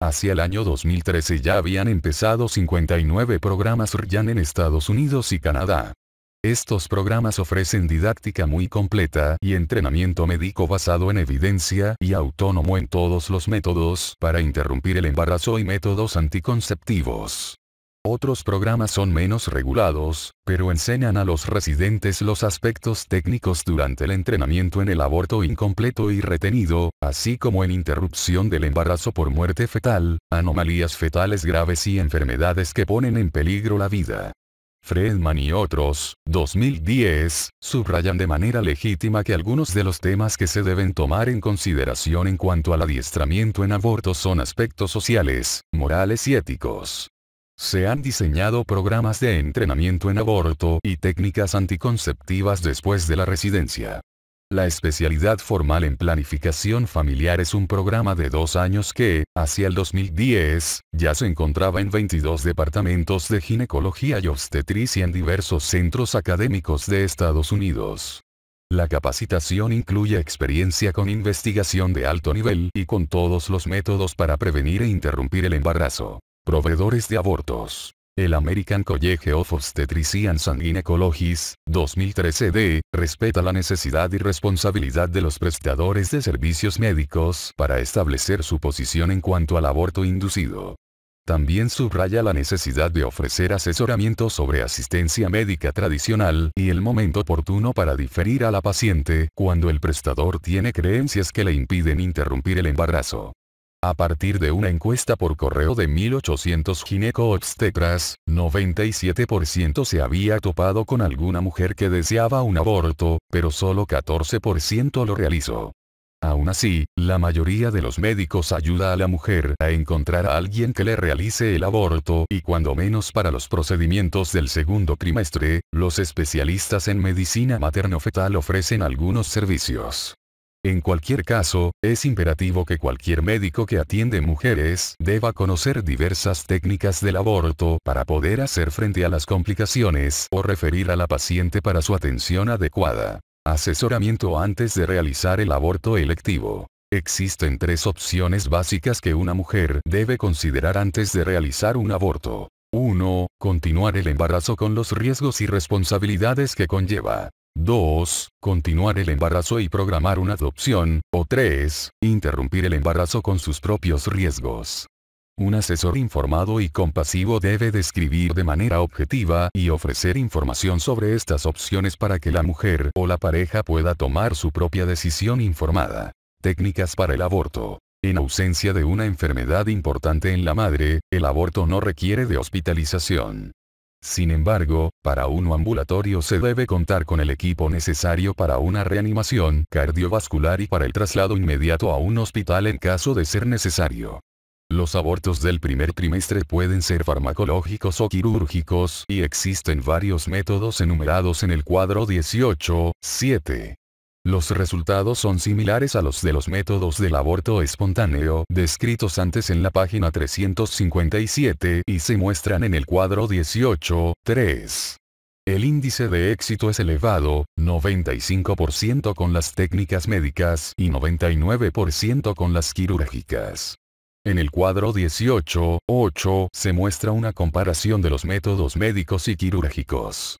Hacia el año 2013 ya habían empezado 59 programas Ryan en Estados Unidos y Canadá. Estos programas ofrecen didáctica muy completa y entrenamiento médico basado en evidencia y autónomo en todos los métodos para interrumpir el embarazo y métodos anticonceptivos. Otros programas son menos regulados, pero enseñan a los residentes los aspectos técnicos durante el entrenamiento en el aborto incompleto y retenido, así como en interrupción del embarazo por muerte fetal, anomalías fetales graves y enfermedades que ponen en peligro la vida. Fredman y otros, 2010, subrayan de manera legítima que algunos de los temas que se deben tomar en consideración en cuanto al adiestramiento en aborto son aspectos sociales, morales y éticos. Se han diseñado programas de entrenamiento en aborto y técnicas anticonceptivas después de la residencia. La especialidad formal en planificación familiar es un programa de dos años que, hacia el 2010, ya se encontraba en 22 departamentos de ginecología y obstetricia en diversos centros académicos de Estados Unidos. La capacitación incluye experiencia con investigación de alto nivel y con todos los métodos para prevenir e interrumpir el embarazo. Proveedores de abortos. El American College of Obstetricians and Gynecologists, 2013 d, respeta la necesidad y responsabilidad de los prestadores de servicios médicos para establecer su posición en cuanto al aborto inducido. También subraya la necesidad de ofrecer asesoramiento sobre asistencia médica tradicional y el momento oportuno para diferir a la paciente cuando el prestador tiene creencias que le impiden interrumpir el embarazo. A partir de una encuesta por correo de 1800 gineco-obstetras, 97% se había topado con alguna mujer que deseaba un aborto, pero solo 14% lo realizó. Aún así, la mayoría de los médicos ayuda a la mujer a encontrar a alguien que le realice el aborto y cuando menos para los procedimientos del segundo trimestre, los especialistas en medicina materno-fetal ofrecen algunos servicios. En cualquier caso, es imperativo que cualquier médico que atiende mujeres deba conocer diversas técnicas del aborto para poder hacer frente a las complicaciones o referir a la paciente para su atención adecuada. Asesoramiento antes de realizar el aborto electivo. Existen tres opciones básicas que una mujer debe considerar antes de realizar un aborto. 1. Continuar el embarazo con los riesgos y responsabilidades que conlleva. 2. Continuar el embarazo y programar una adopción. O 3. Interrumpir el embarazo con sus propios riesgos. Un asesor informado y compasivo debe describir de manera objetiva y ofrecer información sobre estas opciones para que la mujer o la pareja pueda tomar su propia decisión informada. Técnicas para el aborto. En ausencia de una enfermedad importante en la madre, el aborto no requiere de hospitalización. Sin embargo, para uno ambulatorio se debe contar con el equipo necesario para una reanimación cardiovascular y para el traslado inmediato a un hospital en caso de ser necesario. Los abortos del primer trimestre pueden ser farmacológicos o quirúrgicos y existen varios métodos enumerados en el cuadro 18, 7. Los resultados son similares a los de los métodos del aborto espontáneo descritos antes en la página 357 y se muestran en el cuadro 18, 3. El índice de éxito es elevado, 95% con las técnicas médicas y 99% con las quirúrgicas. En el cuadro 18, 8 se muestra una comparación de los métodos médicos y quirúrgicos.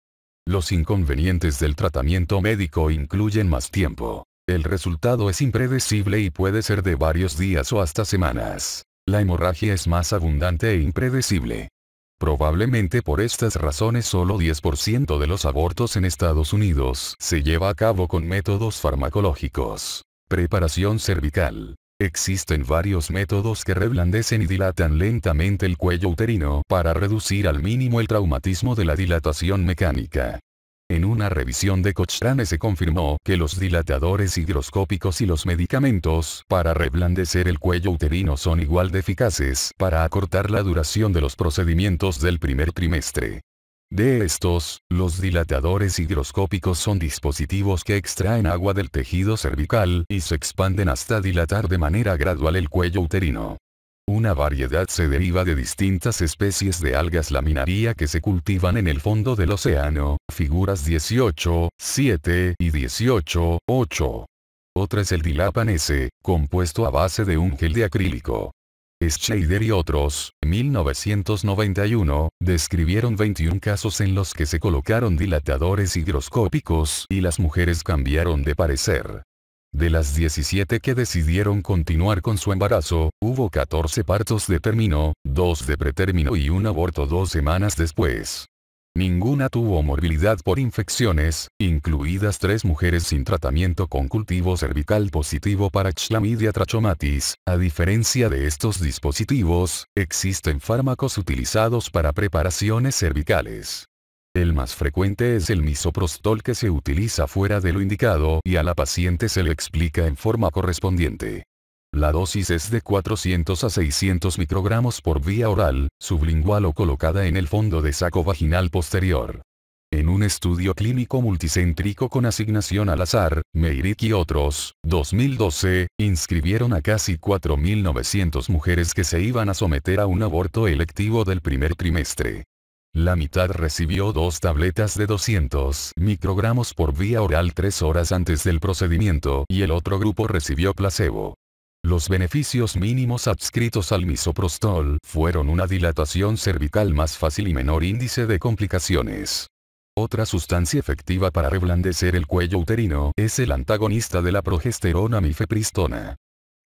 Los inconvenientes del tratamiento médico incluyen más tiempo. El resultado es impredecible y puede ser de varios días o hasta semanas. La hemorragia es más abundante e impredecible. Probablemente por estas razones solo 10% de los abortos en Estados Unidos se lleva a cabo con métodos farmacológicos. Preparación cervical. Existen varios métodos que reblandecen y dilatan lentamente el cuello uterino para reducir al mínimo el traumatismo de la dilatación mecánica. En una revisión de Cochrane se confirmó que los dilatadores higroscópicos y los medicamentos para reblandecer el cuello uterino son igual de eficaces para acortar la duración de los procedimientos del primer trimestre. De estos, los dilatadores higroscópicos son dispositivos que extraen agua del tejido cervical y se expanden hasta dilatar de manera gradual el cuello uterino. Una variedad se deriva de distintas especies de algas laminaria que se cultivan en el fondo del océano, figuras 18, 7 y 18, 8. Otra es el dilapanese, compuesto a base de un gel de acrílico. Schneider y otros, 1991, describieron 21 casos en los que se colocaron dilatadores hidroscópicos y las mujeres cambiaron de parecer. De las 17 que decidieron continuar con su embarazo, hubo 14 partos de término, 2 de pretérmino y un aborto dos semanas después. Ninguna tuvo morbilidad por infecciones, incluidas tres mujeres sin tratamiento con cultivo cervical positivo para Chlamydia trachomatis. A diferencia de estos dispositivos, existen fármacos utilizados para preparaciones cervicales. El más frecuente es el misoprostol que se utiliza fuera de lo indicado y a la paciente se le explica en forma correspondiente. La dosis es de 400 a 600 microgramos por vía oral, sublingual o colocada en el fondo de saco vaginal posterior. En un estudio clínico multicéntrico con asignación al azar, Meirik y otros, 2012, inscribieron a casi 4.900 mujeres que se iban a someter a un aborto electivo del primer trimestre. La mitad recibió dos tabletas de 200 microgramos por vía oral tres horas antes del procedimiento y el otro grupo recibió placebo. Los beneficios mínimos adscritos al misoprostol fueron una dilatación cervical más fácil y menor índice de complicaciones. Otra sustancia efectiva para reblandecer el cuello uterino es el antagonista de la progesterona mifepristona.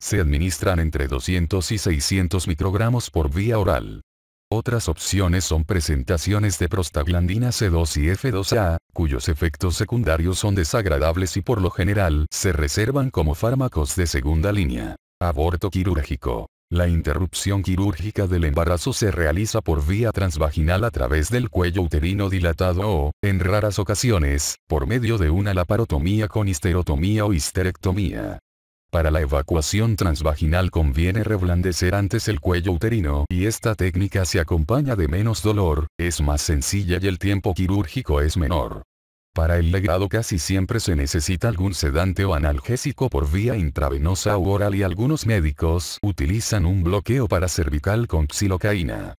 Se administran entre 200 y 600 microgramos por vía oral. Otras opciones son presentaciones de prostaglandina C2 y F2A, cuyos efectos secundarios son desagradables y por lo general se reservan como fármacos de segunda línea. Aborto quirúrgico. La interrupción quirúrgica del embarazo se realiza por vía transvaginal a través del cuello uterino dilatado o, en raras ocasiones, por medio de una laparotomía con histerotomía o histerectomía. Para la evacuación transvaginal conviene reblandecer antes el cuello uterino y esta técnica se acompaña de menos dolor, es más sencilla y el tiempo quirúrgico es menor. Para el legrado casi siempre se necesita algún sedante o analgésico por vía intravenosa u oral y algunos médicos utilizan un bloqueo para cervical con xilocaína.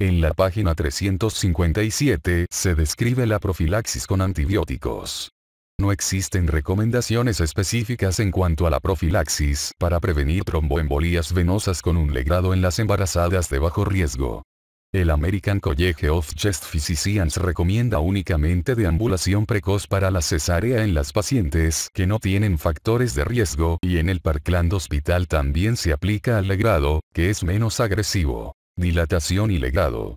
En la página 357 se describe la profilaxis con antibióticos. No existen recomendaciones específicas en cuanto a la profilaxis para prevenir tromboembolías venosas con un legrado en las embarazadas de bajo riesgo. El American College of Chest Physicians recomienda únicamente deambulación precoz para la cesárea en las pacientes que no tienen factores de riesgo y en el Parkland Hospital también se aplica al legrado, que es menos agresivo. Dilatación y legado.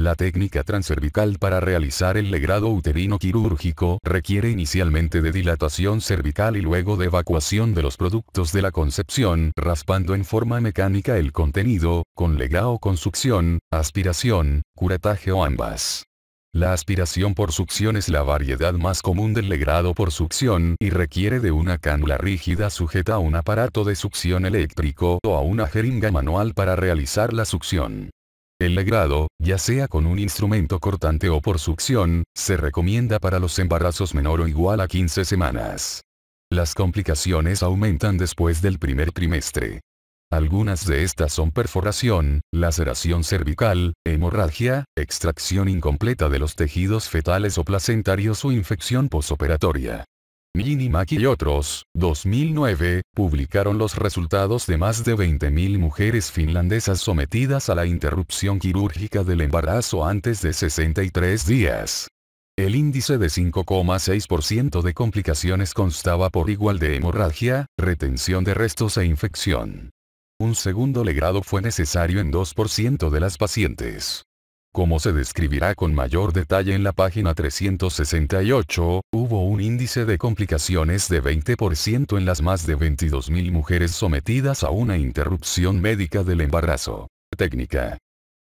La técnica transcervical para realizar el legrado uterino quirúrgico requiere inicialmente de dilatación cervical y luego de evacuación de los productos de la concepción, raspando en forma mecánica el contenido, con legrado con succión, aspiración, curataje o ambas. La aspiración por succión es la variedad más común del legrado por succión y requiere de una cánula rígida sujeta a un aparato de succión eléctrico o a una jeringa manual para realizar la succión. El legrado, ya sea con un instrumento cortante o por succión, se recomienda para los embarazos menor o igual a 15 semanas. Las complicaciones aumentan después del primer trimestre. Algunas de estas son perforación, laceración cervical, hemorragia, extracción incompleta de los tejidos fetales o placentarios o infección posoperatoria. Minimac y otros, 2009, publicaron los resultados de más de 20.000 mujeres finlandesas sometidas a la interrupción quirúrgica del embarazo antes de 63 días. El índice de 5,6% de complicaciones constaba por igual de hemorragia, retención de restos e infección. Un segundo legrado fue necesario en 2% de las pacientes. Como se describirá con mayor detalle en la página 368, hubo un índice de complicaciones de 20% en las más de 22.000 mujeres sometidas a una interrupción médica del embarazo. Técnica.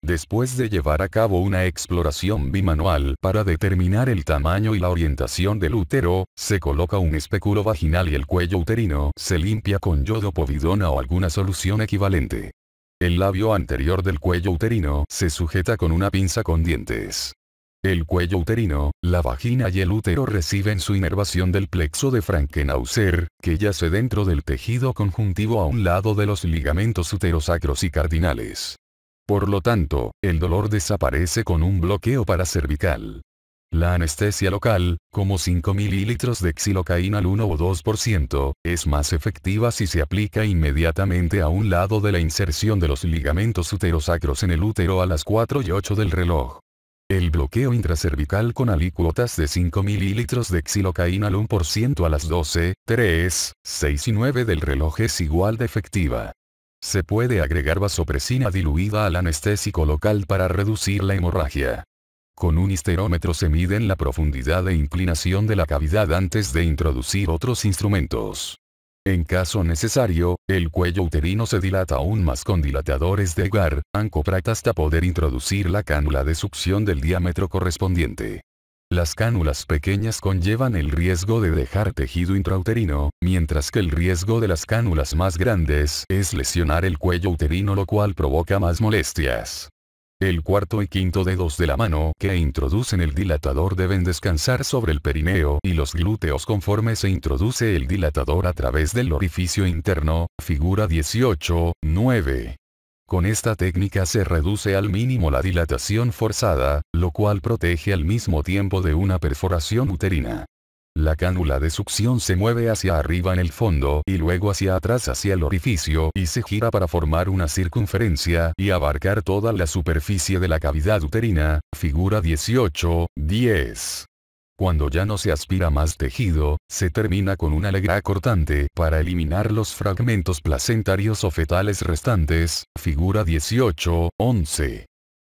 Después de llevar a cabo una exploración bimanual para determinar el tamaño y la orientación del útero, se coloca un espéculo vaginal y el cuello uterino se limpia con yodo povidona o alguna solución equivalente. El labio anterior del cuello uterino se sujeta con una pinza con dientes. El cuello uterino, la vagina y el útero reciben su inervación del plexo de Frankenhauser, que yace dentro del tejido conjuntivo a un lado de los ligamentos uterosacros y cardinales. Por lo tanto, el dolor desaparece con un bloqueo paracervical. La anestesia local, como 5 ml de xilocaína al 1 o 2%, es más efectiva si se aplica inmediatamente a un lado de la inserción de los ligamentos uterosacros en el útero a las 4 y 8 del reloj. El bloqueo intracervical con alícuotas de 5 ml de xilocaína al 1% a las 12, 3, 6 y 9 del reloj es igual de efectiva. Se puede agregar vasopresina diluida al anestésico local para reducir la hemorragia. Con un histerómetro se miden la profundidad e inclinación de la cavidad antes de introducir otros instrumentos. En caso necesario, el cuello uterino se dilata aún más con dilatadores de Gar, ancoprat hasta poder introducir la cánula de succión del diámetro correspondiente. Las cánulas pequeñas conllevan el riesgo de dejar tejido intrauterino, mientras que el riesgo de las cánulas más grandes es lesionar el cuello uterino lo cual provoca más molestias. El cuarto y quinto dedos de la mano que introducen el dilatador deben descansar sobre el perineo y los glúteos conforme se introduce el dilatador a través del orificio interno, figura 18, 9. Con esta técnica se reduce al mínimo la dilatación forzada, lo cual protege al mismo tiempo de una perforación uterina. La cánula de succión se mueve hacia arriba en el fondo y luego hacia atrás hacia el orificio y se gira para formar una circunferencia y abarcar toda la superficie de la cavidad uterina, figura 18, 10. Cuando ya no se aspira más tejido, se termina con una legra cortante para eliminar los fragmentos placentarios o fetales restantes, figura 18, 11.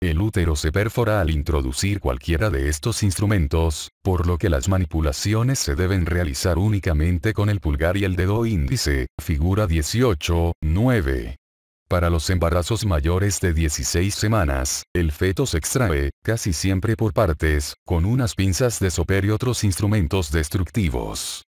El útero se perfora al introducir cualquiera de estos instrumentos, por lo que las manipulaciones se deben realizar únicamente con el pulgar y el dedo índice, figura 18, 9. Para los embarazos mayores de 16 semanas, el feto se extrae, casi siempre por partes, con unas pinzas de soper y otros instrumentos destructivos.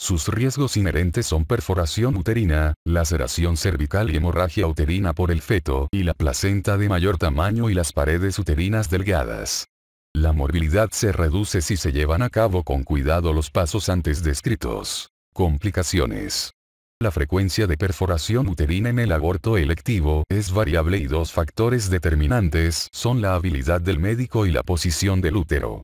Sus riesgos inherentes son perforación uterina, laceración cervical y hemorragia uterina por el feto y la placenta de mayor tamaño y las paredes uterinas delgadas. La morbilidad se reduce si se llevan a cabo con cuidado los pasos antes descritos. Complicaciones. La frecuencia de perforación uterina en el aborto electivo es variable y dos factores determinantes son la habilidad del médico y la posición del útero.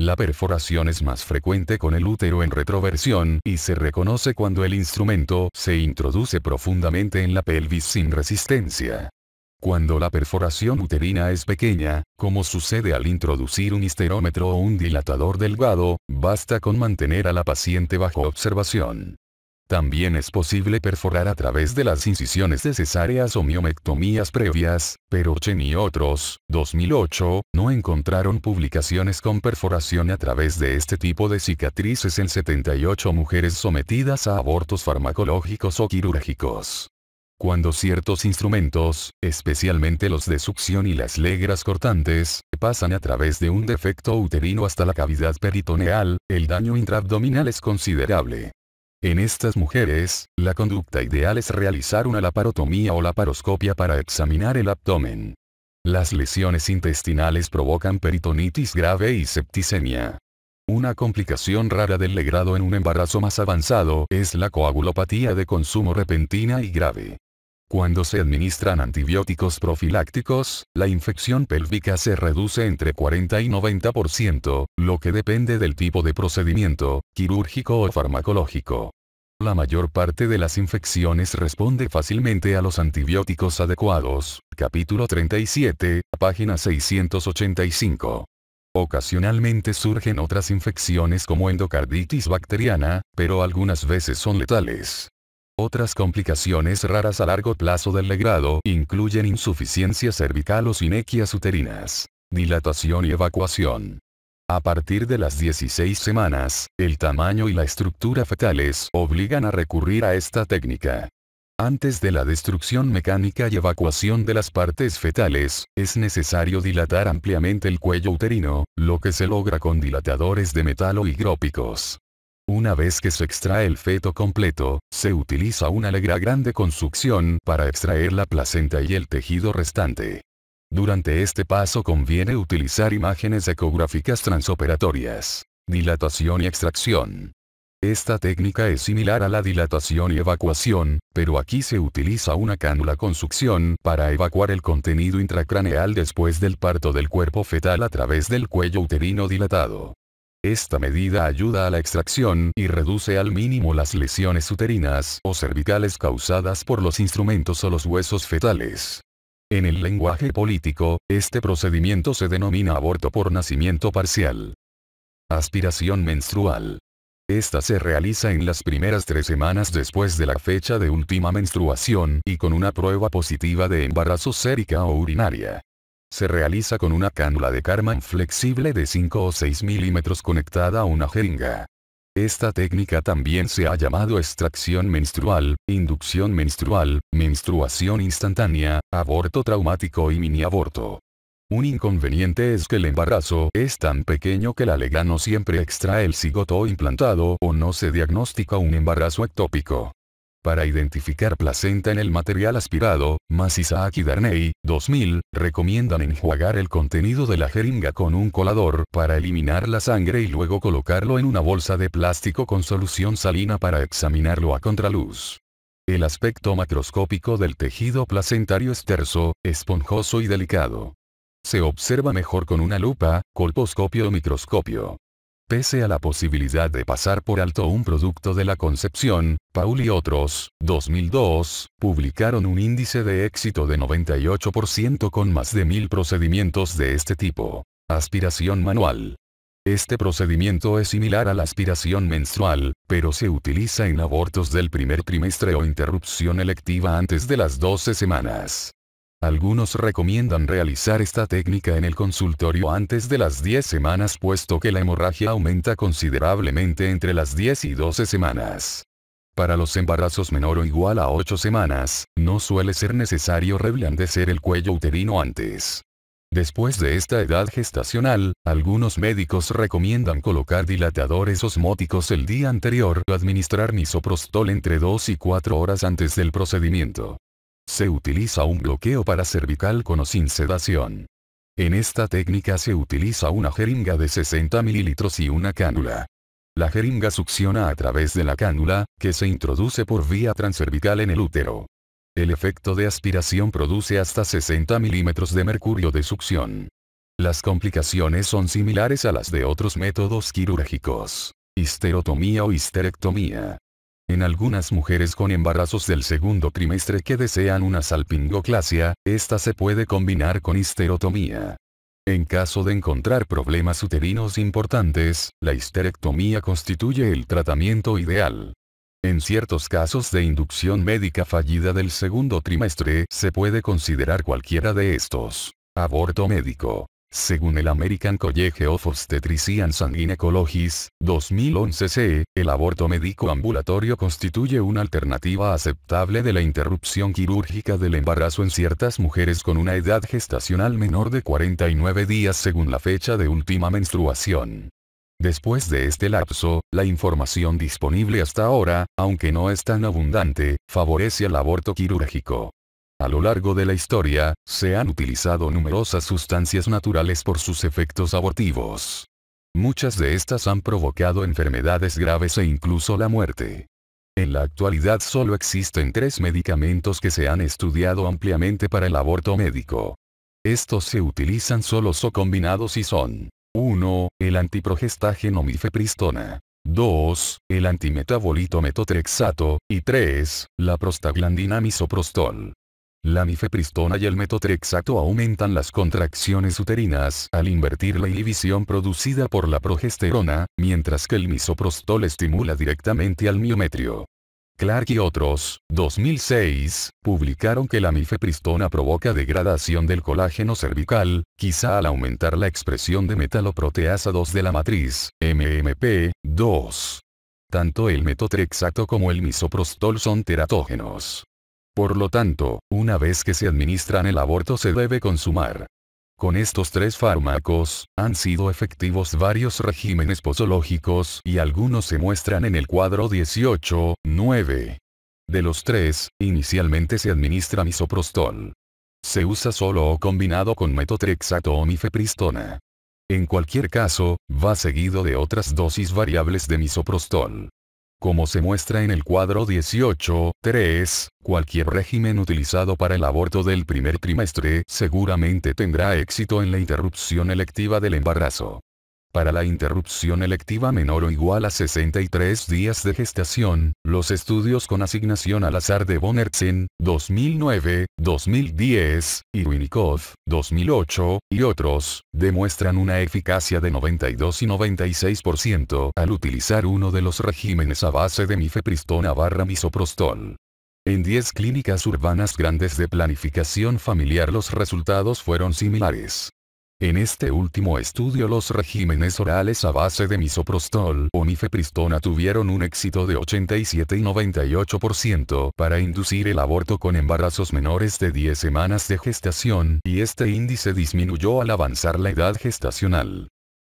La perforación es más frecuente con el útero en retroversión y se reconoce cuando el instrumento se introduce profundamente en la pelvis sin resistencia. Cuando la perforación uterina es pequeña, como sucede al introducir un histerómetro o un dilatador delgado, basta con mantener a la paciente bajo observación. También es posible perforar a través de las incisiones de cesáreas o miomectomías previas, pero Chen y otros, 2008, no encontraron publicaciones con perforación a través de este tipo de cicatrices en 78 mujeres sometidas a abortos farmacológicos o quirúrgicos cuando ciertos instrumentos, especialmente los de succión y las legras cortantes, pasan a través de un defecto uterino hasta la cavidad peritoneal, el daño intraabdominal es considerable. En estas mujeres, la conducta ideal es realizar una laparotomía o laparoscopia para examinar el abdomen. Las lesiones intestinales provocan peritonitis grave y septicemia. Una complicación rara del legrado en un embarazo más avanzado es la coagulopatía de consumo repentina y grave. Cuando se administran antibióticos profilácticos, la infección pélvica se reduce entre 40 y 90%, lo que depende del tipo de procedimiento, quirúrgico o farmacológico. La mayor parte de las infecciones responde fácilmente a los antibióticos adecuados. Capítulo 37, página 685. Ocasionalmente surgen otras infecciones como endocarditis bacteriana, pero algunas veces son letales. Otras complicaciones raras a largo plazo del legrado incluyen insuficiencia cervical o sinequias uterinas, dilatación y evacuación. A partir de las 16 semanas, el tamaño y la estructura fetales obligan a recurrir a esta técnica. Antes de la destrucción mecánica y evacuación de las partes fetales, es necesario dilatar ampliamente el cuello uterino, lo que se logra con dilatadores de metal o higrópicos. Una vez que se extrae el feto completo, se utiliza una alegra grande con succión para extraer la placenta y el tejido restante. Durante este paso conviene utilizar imágenes ecográficas transoperatorias. Dilatación y extracción. Esta técnica es similar a la dilatación y evacuación, pero aquí se utiliza una cánula con succión para evacuar el contenido intracraneal después del parto del cuerpo fetal a través del cuello uterino dilatado. Esta medida ayuda a la extracción y reduce al mínimo las lesiones uterinas o cervicales causadas por los instrumentos o los huesos fetales. En el lenguaje político, este procedimiento se denomina aborto por nacimiento parcial. Aspiración menstrual. Esta se realiza en las primeras tres semanas después de la fecha de última menstruación y con una prueba positiva de embarazo sérica o urinaria. Se realiza con una cánula de karma flexible de 5 o 6 milímetros conectada a una jeringa. Esta técnica también se ha llamado extracción menstrual, inducción menstrual, menstruación instantánea, aborto traumático y mini-aborto. Un inconveniente es que el embarazo es tan pequeño que la lega no siempre extrae el cigoto implantado o no se diagnostica un embarazo ectópico para identificar placenta en el material aspirado, masisa Isaac Darney, 2000, recomiendan enjuagar el contenido de la jeringa con un colador para eliminar la sangre y luego colocarlo en una bolsa de plástico con solución salina para examinarlo a contraluz. El aspecto macroscópico del tejido placentario es terso, esponjoso y delicado. Se observa mejor con una lupa, colposcopio o microscopio pese a la posibilidad de pasar por alto un producto de la concepción, Paul y otros, 2002, publicaron un índice de éxito de 98% con más de mil procedimientos de este tipo. Aspiración manual. Este procedimiento es similar a la aspiración menstrual, pero se utiliza en abortos del primer trimestre o interrupción electiva antes de las 12 semanas. Algunos recomiendan realizar esta técnica en el consultorio antes de las 10 semanas puesto que la hemorragia aumenta considerablemente entre las 10 y 12 semanas. Para los embarazos menor o igual a 8 semanas, no suele ser necesario reblandecer el cuello uterino antes. Después de esta edad gestacional, algunos médicos recomiendan colocar dilatadores osmóticos el día anterior o administrar misoprostol entre 2 y 4 horas antes del procedimiento. Se utiliza un bloqueo para cervical con o sin sedación. En esta técnica se utiliza una jeringa de 60 mililitros y una cánula. La jeringa succiona a través de la cánula, que se introduce por vía transcervical en el útero. El efecto de aspiración produce hasta 60 milímetros de mercurio de succión. Las complicaciones son similares a las de otros métodos quirúrgicos. Histerotomía o histerectomía. En algunas mujeres con embarazos del segundo trimestre que desean una salpingoclasia, esta se puede combinar con histerotomía. En caso de encontrar problemas uterinos importantes, la histerectomía constituye el tratamiento ideal. En ciertos casos de inducción médica fallida del segundo trimestre se puede considerar cualquiera de estos. Aborto médico. Según el American College of Obstetricians and Gynecologists, 2011 c, el aborto médico ambulatorio constituye una alternativa aceptable de la interrupción quirúrgica del embarazo en ciertas mujeres con una edad gestacional menor de 49 días según la fecha de última menstruación. Después de este lapso, la información disponible hasta ahora, aunque no es tan abundante, favorece el aborto quirúrgico. A lo largo de la historia, se han utilizado numerosas sustancias naturales por sus efectos abortivos. Muchas de estas han provocado enfermedades graves e incluso la muerte. En la actualidad solo existen tres medicamentos que se han estudiado ampliamente para el aborto médico. Estos se utilizan solos o combinados y son 1. El antiprogestágeno mifepristona. 2. El antimetabolito metotrexato. Y 3. La prostaglandina misoprostol. La mifepristona y el metotrexato aumentan las contracciones uterinas al invertir la inhibición producida por la progesterona, mientras que el misoprostol estimula directamente al miometrio. Clark y otros, 2006, publicaron que la mifepristona provoca degradación del colágeno cervical, quizá al aumentar la expresión de metaloproteasa 2 de la matriz, MMP2. Tanto el metotrexato como el misoprostol son teratógenos. Por lo tanto, una vez que se administran el aborto se debe consumar. Con estos tres fármacos, han sido efectivos varios regímenes posológicos y algunos se muestran en el cuadro 18, 9. De los tres, inicialmente se administra misoprostol. Se usa solo o combinado con metotrexato o mifepristona. En cualquier caso, va seguido de otras dosis variables de misoprostol. Como se muestra en el cuadro 18-3, cualquier régimen utilizado para el aborto del primer trimestre seguramente tendrá éxito en la interrupción electiva del embarazo. Para la interrupción electiva menor o igual a 63 días de gestación, los estudios con asignación al azar de Bonertsin, 2009, 2010, y 2008, y otros, demuestran una eficacia de 92 y 96% al utilizar uno de los regímenes a base de mifepristona barra misoprostol. En 10 clínicas urbanas grandes de planificación familiar los resultados fueron similares. En este último estudio los regímenes orales a base de misoprostol o nifepristona tuvieron un éxito de 87 y 98% para inducir el aborto con embarazos menores de 10 semanas de gestación y este índice disminuyó al avanzar la edad gestacional.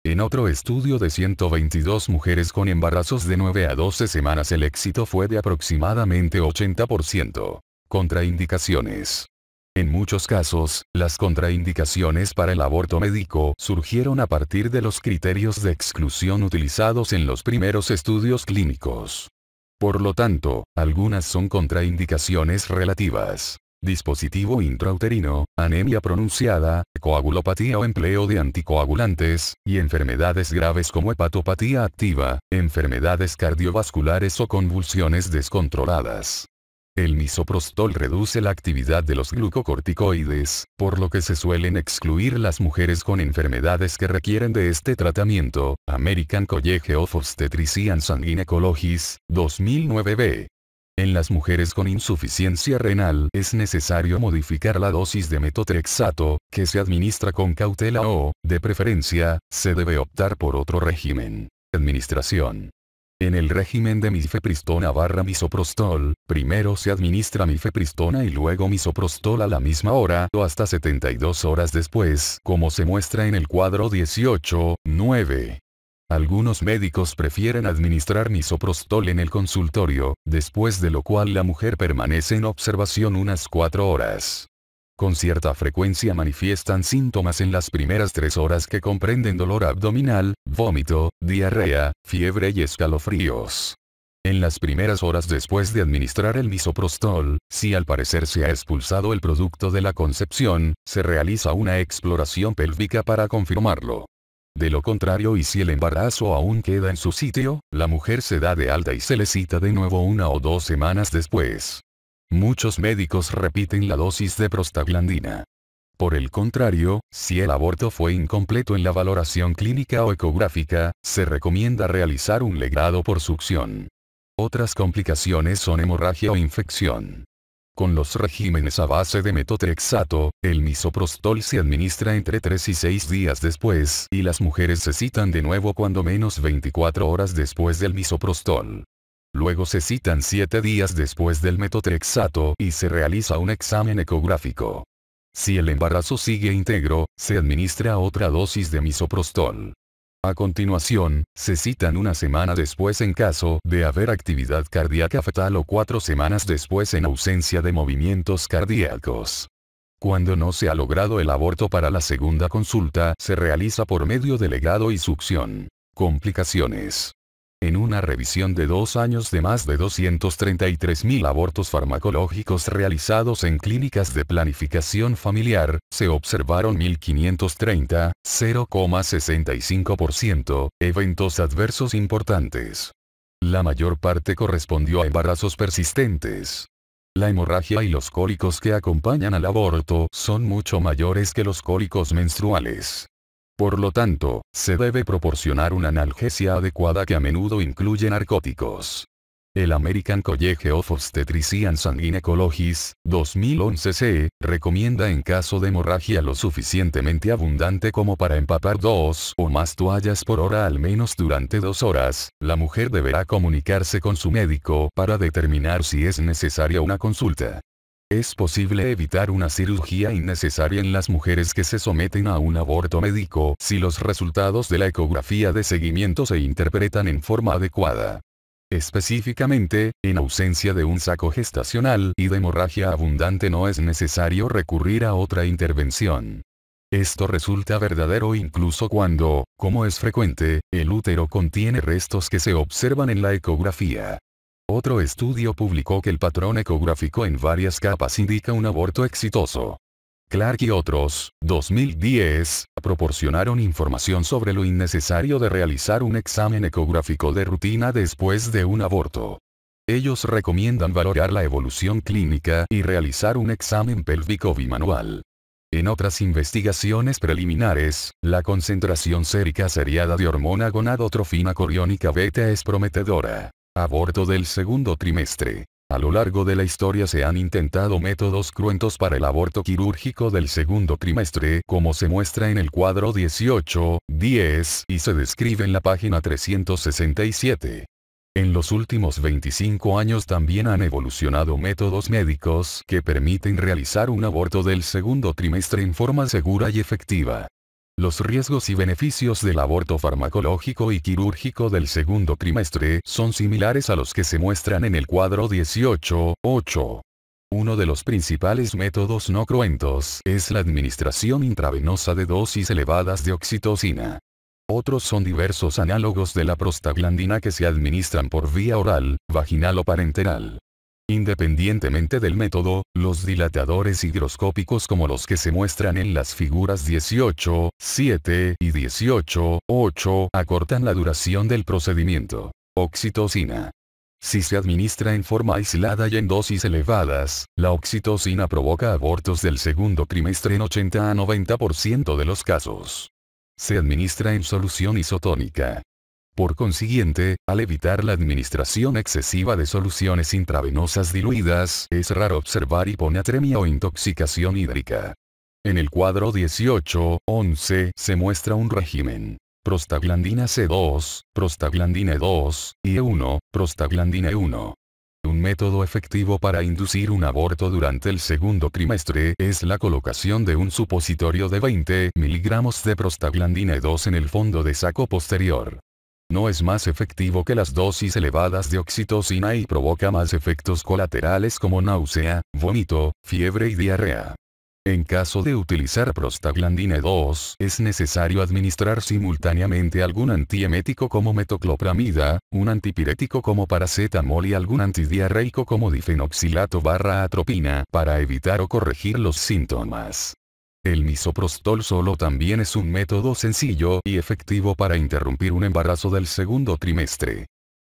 En otro estudio de 122 mujeres con embarazos de 9 a 12 semanas el éxito fue de aproximadamente 80%. Contraindicaciones. En muchos casos, las contraindicaciones para el aborto médico surgieron a partir de los criterios de exclusión utilizados en los primeros estudios clínicos. Por lo tanto, algunas son contraindicaciones relativas. Dispositivo intrauterino, anemia pronunciada, coagulopatía o empleo de anticoagulantes, y enfermedades graves como hepatopatía activa, enfermedades cardiovasculares o convulsiones descontroladas. El misoprostol reduce la actividad de los glucocorticoides, por lo que se suelen excluir las mujeres con enfermedades que requieren de este tratamiento. American College of Obstetricians and Gynecologists, 2009b. En las mujeres con insuficiencia renal es necesario modificar la dosis de metotrexato, que se administra con cautela o, de preferencia, se debe optar por otro régimen. Administración. En el régimen de mifepristona barra misoprostol, primero se administra mifepristona y luego misoprostol a la misma hora o hasta 72 horas después, como se muestra en el cuadro 18, 9. Algunos médicos prefieren administrar misoprostol en el consultorio, después de lo cual la mujer permanece en observación unas 4 horas. Con cierta frecuencia manifiestan síntomas en las primeras tres horas que comprenden dolor abdominal, vómito, diarrea, fiebre y escalofríos. En las primeras horas después de administrar el misoprostol, si al parecer se ha expulsado el producto de la concepción, se realiza una exploración pélvica para confirmarlo. De lo contrario y si el embarazo aún queda en su sitio, la mujer se da de alta y se le cita de nuevo una o dos semanas después. Muchos médicos repiten la dosis de prostaglandina. Por el contrario, si el aborto fue incompleto en la valoración clínica o ecográfica, se recomienda realizar un legrado por succión. Otras complicaciones son hemorragia o infección. Con los regímenes a base de metotrexato, el misoprostol se administra entre 3 y 6 días después y las mujeres se citan de nuevo cuando menos 24 horas después del misoprostol. Luego se citan 7 días después del metotrexato y se realiza un examen ecográfico. Si el embarazo sigue íntegro, se administra otra dosis de misoprostol. A continuación, se citan una semana después en caso de haber actividad cardíaca fetal o cuatro semanas después en ausencia de movimientos cardíacos. Cuando no se ha logrado el aborto para la segunda consulta, se realiza por medio de legado y succión. Complicaciones. En una revisión de dos años de más de 233.000 abortos farmacológicos realizados en clínicas de planificación familiar, se observaron 1.530, 0,65%, eventos adversos importantes. La mayor parte correspondió a embarazos persistentes. La hemorragia y los cólicos que acompañan al aborto son mucho mayores que los cólicos menstruales. Por lo tanto, se debe proporcionar una analgesia adecuada que a menudo incluye narcóticos. El American College of Obstetricians and Gynecologists, 2011 c, recomienda en caso de hemorragia lo suficientemente abundante como para empapar dos o más toallas por hora al menos durante dos horas, la mujer deberá comunicarse con su médico para determinar si es necesaria una consulta. Es posible evitar una cirugía innecesaria en las mujeres que se someten a un aborto médico si los resultados de la ecografía de seguimiento se interpretan en forma adecuada. Específicamente, en ausencia de un saco gestacional y de hemorragia abundante no es necesario recurrir a otra intervención. Esto resulta verdadero incluso cuando, como es frecuente, el útero contiene restos que se observan en la ecografía. Otro estudio publicó que el patrón ecográfico en varias capas indica un aborto exitoso. Clark y otros, 2010, proporcionaron información sobre lo innecesario de realizar un examen ecográfico de rutina después de un aborto. Ellos recomiendan valorar la evolución clínica y realizar un examen pélvico bimanual. En otras investigaciones preliminares, la concentración sérica seriada de hormona gonadotrofina coriónica beta es prometedora. Aborto del segundo trimestre. A lo largo de la historia se han intentado métodos cruentos para el aborto quirúrgico del segundo trimestre como se muestra en el cuadro 18, 10 y se describe en la página 367. En los últimos 25 años también han evolucionado métodos médicos que permiten realizar un aborto del segundo trimestre en forma segura y efectiva. Los riesgos y beneficios del aborto farmacológico y quirúrgico del segundo trimestre son similares a los que se muestran en el cuadro 18-8. Uno de los principales métodos no cruentos es la administración intravenosa de dosis elevadas de oxitocina. Otros son diversos análogos de la prostaglandina que se administran por vía oral, vaginal o parenteral. Independientemente del método, los dilatadores higroscópicos como los que se muestran en las figuras 18, 7 y 18, 8 acortan la duración del procedimiento. Oxitocina. Si se administra en forma aislada y en dosis elevadas, la oxitocina provoca abortos del segundo trimestre en 80 a 90% de los casos. Se administra en solución isotónica. Por consiguiente, al evitar la administración excesiva de soluciones intravenosas diluidas, es raro observar hiponatremia o intoxicación hídrica. En el cuadro 18-11 se muestra un régimen. Prostaglandina C2, prostaglandina 2, e y e 1 prostaglandina 1. E un método efectivo para inducir un aborto durante el segundo trimestre es la colocación de un supositorio de 20 miligramos de prostaglandina 2 e en el fondo de saco posterior. No es más efectivo que las dosis elevadas de oxitocina y provoca más efectos colaterales como náusea, vómito, fiebre y diarrea. En caso de utilizar prostaglandina 2, es necesario administrar simultáneamente algún antiemético como metoclopramida, un antipirético como paracetamol y algún antidiarreico como difenoxilato barra atropina para evitar o corregir los síntomas. El misoprostol solo también es un método sencillo y efectivo para interrumpir un embarazo del segundo trimestre.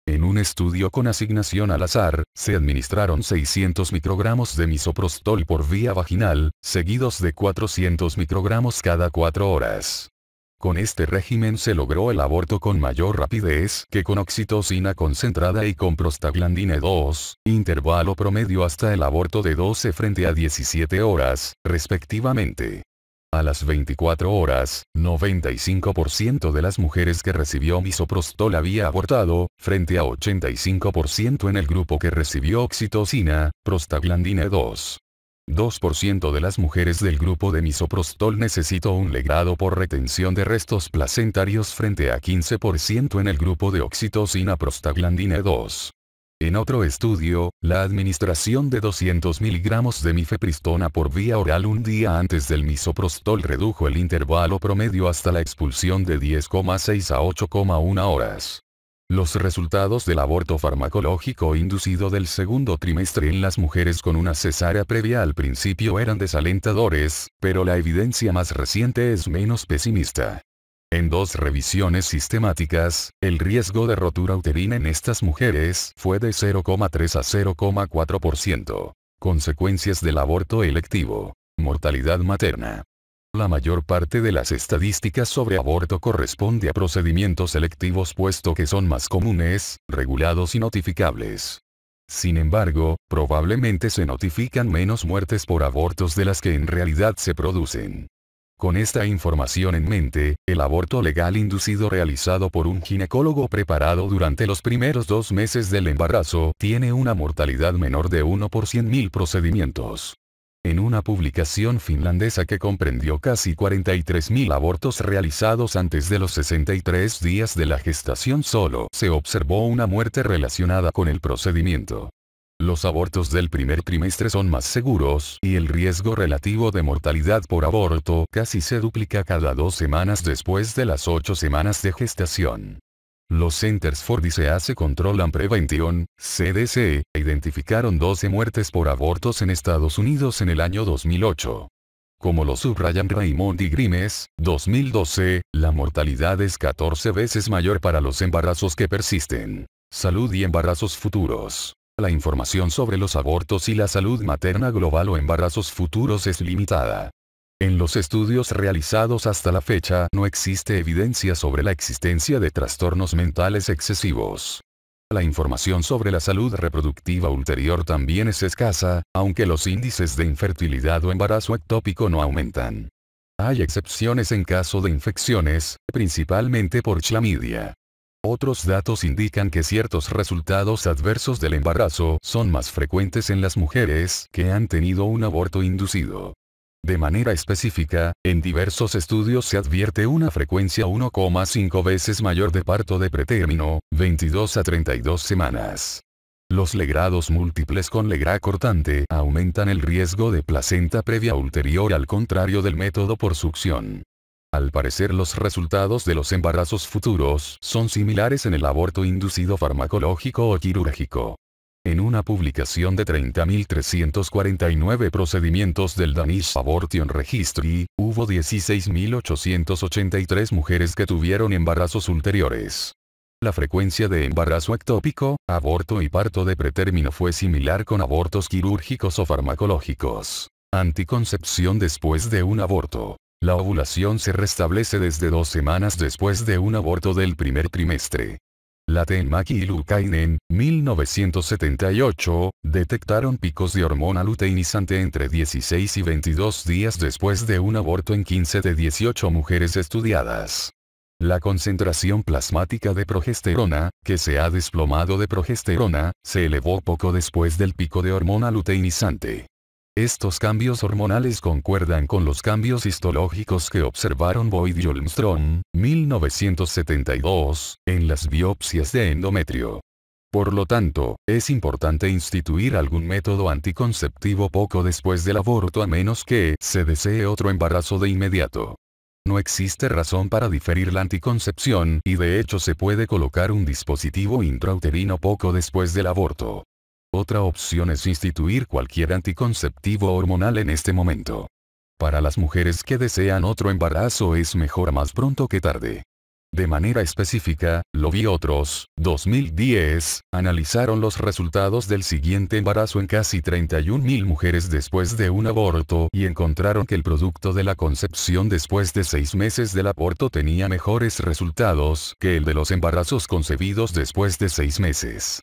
En un estudio con asignación al azar, se administraron 600 microgramos de misoprostol por vía vaginal, seguidos de 400 microgramos cada 4 horas. Con este régimen se logró el aborto con mayor rapidez que con oxitocina concentrada y con prostaglandina 2, intervalo promedio hasta el aborto de 12 frente a 17 horas, respectivamente. A las 24 horas, 95% de las mujeres que recibió misoprostol había abortado, frente a 85% en el grupo que recibió oxitocina, prostaglandina 2. 2% de las mujeres del grupo de misoprostol necesitó un legrado por retención de restos placentarios frente a 15% en el grupo de oxitocina prostaglandina 2. En otro estudio, la administración de 200 miligramos de mifepristona por vía oral un día antes del misoprostol redujo el intervalo promedio hasta la expulsión de 10,6 a 8,1 horas. Los resultados del aborto farmacológico inducido del segundo trimestre en las mujeres con una cesárea previa al principio eran desalentadores, pero la evidencia más reciente es menos pesimista. En dos revisiones sistemáticas, el riesgo de rotura uterina en estas mujeres fue de 0,3 a 0,4%. Consecuencias del aborto electivo. Mortalidad materna. La mayor parte de las estadísticas sobre aborto corresponde a procedimientos selectivos puesto que son más comunes, regulados y notificables. Sin embargo, probablemente se notifican menos muertes por abortos de las que en realidad se producen. Con esta información en mente, el aborto legal inducido realizado por un ginecólogo preparado durante los primeros dos meses del embarazo tiene una mortalidad menor de 1 por 100.000 procedimientos en una publicación finlandesa que comprendió casi 43.000 abortos realizados antes de los 63 días de la gestación solo se observó una muerte relacionada con el procedimiento. Los abortos del primer trimestre son más seguros y el riesgo relativo de mortalidad por aborto casi se duplica cada dos semanas después de las ocho semanas de gestación. Los Centers for Disease Control and Prevention, CDC, e identificaron 12 muertes por abortos en Estados Unidos en el año 2008. Como lo subrayan Raymond y Grimes, 2012, la mortalidad es 14 veces mayor para los embarazos que persisten. Salud y embarazos futuros. La información sobre los abortos y la salud materna global o embarazos futuros es limitada. En los estudios realizados hasta la fecha no existe evidencia sobre la existencia de trastornos mentales excesivos. La información sobre la salud reproductiva ulterior también es escasa, aunque los índices de infertilidad o embarazo ectópico no aumentan. Hay excepciones en caso de infecciones, principalmente por chlamidia. Otros datos indican que ciertos resultados adversos del embarazo son más frecuentes en las mujeres que han tenido un aborto inducido. De manera específica, en diversos estudios se advierte una frecuencia 1,5 veces mayor de parto de pretérmino, 22 a 32 semanas. Los legrados múltiples con legra cortante aumentan el riesgo de placenta previa ulterior al contrario del método por succión. Al parecer los resultados de los embarazos futuros son similares en el aborto inducido farmacológico o quirúrgico. En una publicación de 30.349 procedimientos del Danish Abortion Registry, hubo 16.883 mujeres que tuvieron embarazos ulteriores. La frecuencia de embarazo ectópico, aborto y parto de pretérmino fue similar con abortos quirúrgicos o farmacológicos. Anticoncepción después de un aborto. La ovulación se restablece desde dos semanas después de un aborto del primer trimestre. La Tenmaki y Lukainen, 1978, detectaron picos de hormona luteinizante entre 16 y 22 días después de un aborto en 15 de 18 mujeres estudiadas. La concentración plasmática de progesterona, que se ha desplomado de progesterona, se elevó poco después del pico de hormona luteinizante. Estos cambios hormonales concuerdan con los cambios histológicos que observaron Boyd y Olmström, 1972, en las biopsias de endometrio. Por lo tanto, es importante instituir algún método anticonceptivo poco después del aborto a menos que se desee otro embarazo de inmediato. No existe razón para diferir la anticoncepción y de hecho se puede colocar un dispositivo intrauterino poco después del aborto. Otra opción es instituir cualquier anticonceptivo hormonal en este momento. Para las mujeres que desean otro embarazo es mejor más pronto que tarde. De manera específica, lo vi otros, 2010, analizaron los resultados del siguiente embarazo en casi 31.000 mujeres después de un aborto y encontraron que el producto de la concepción después de seis meses del aborto tenía mejores resultados que el de los embarazos concebidos después de seis meses.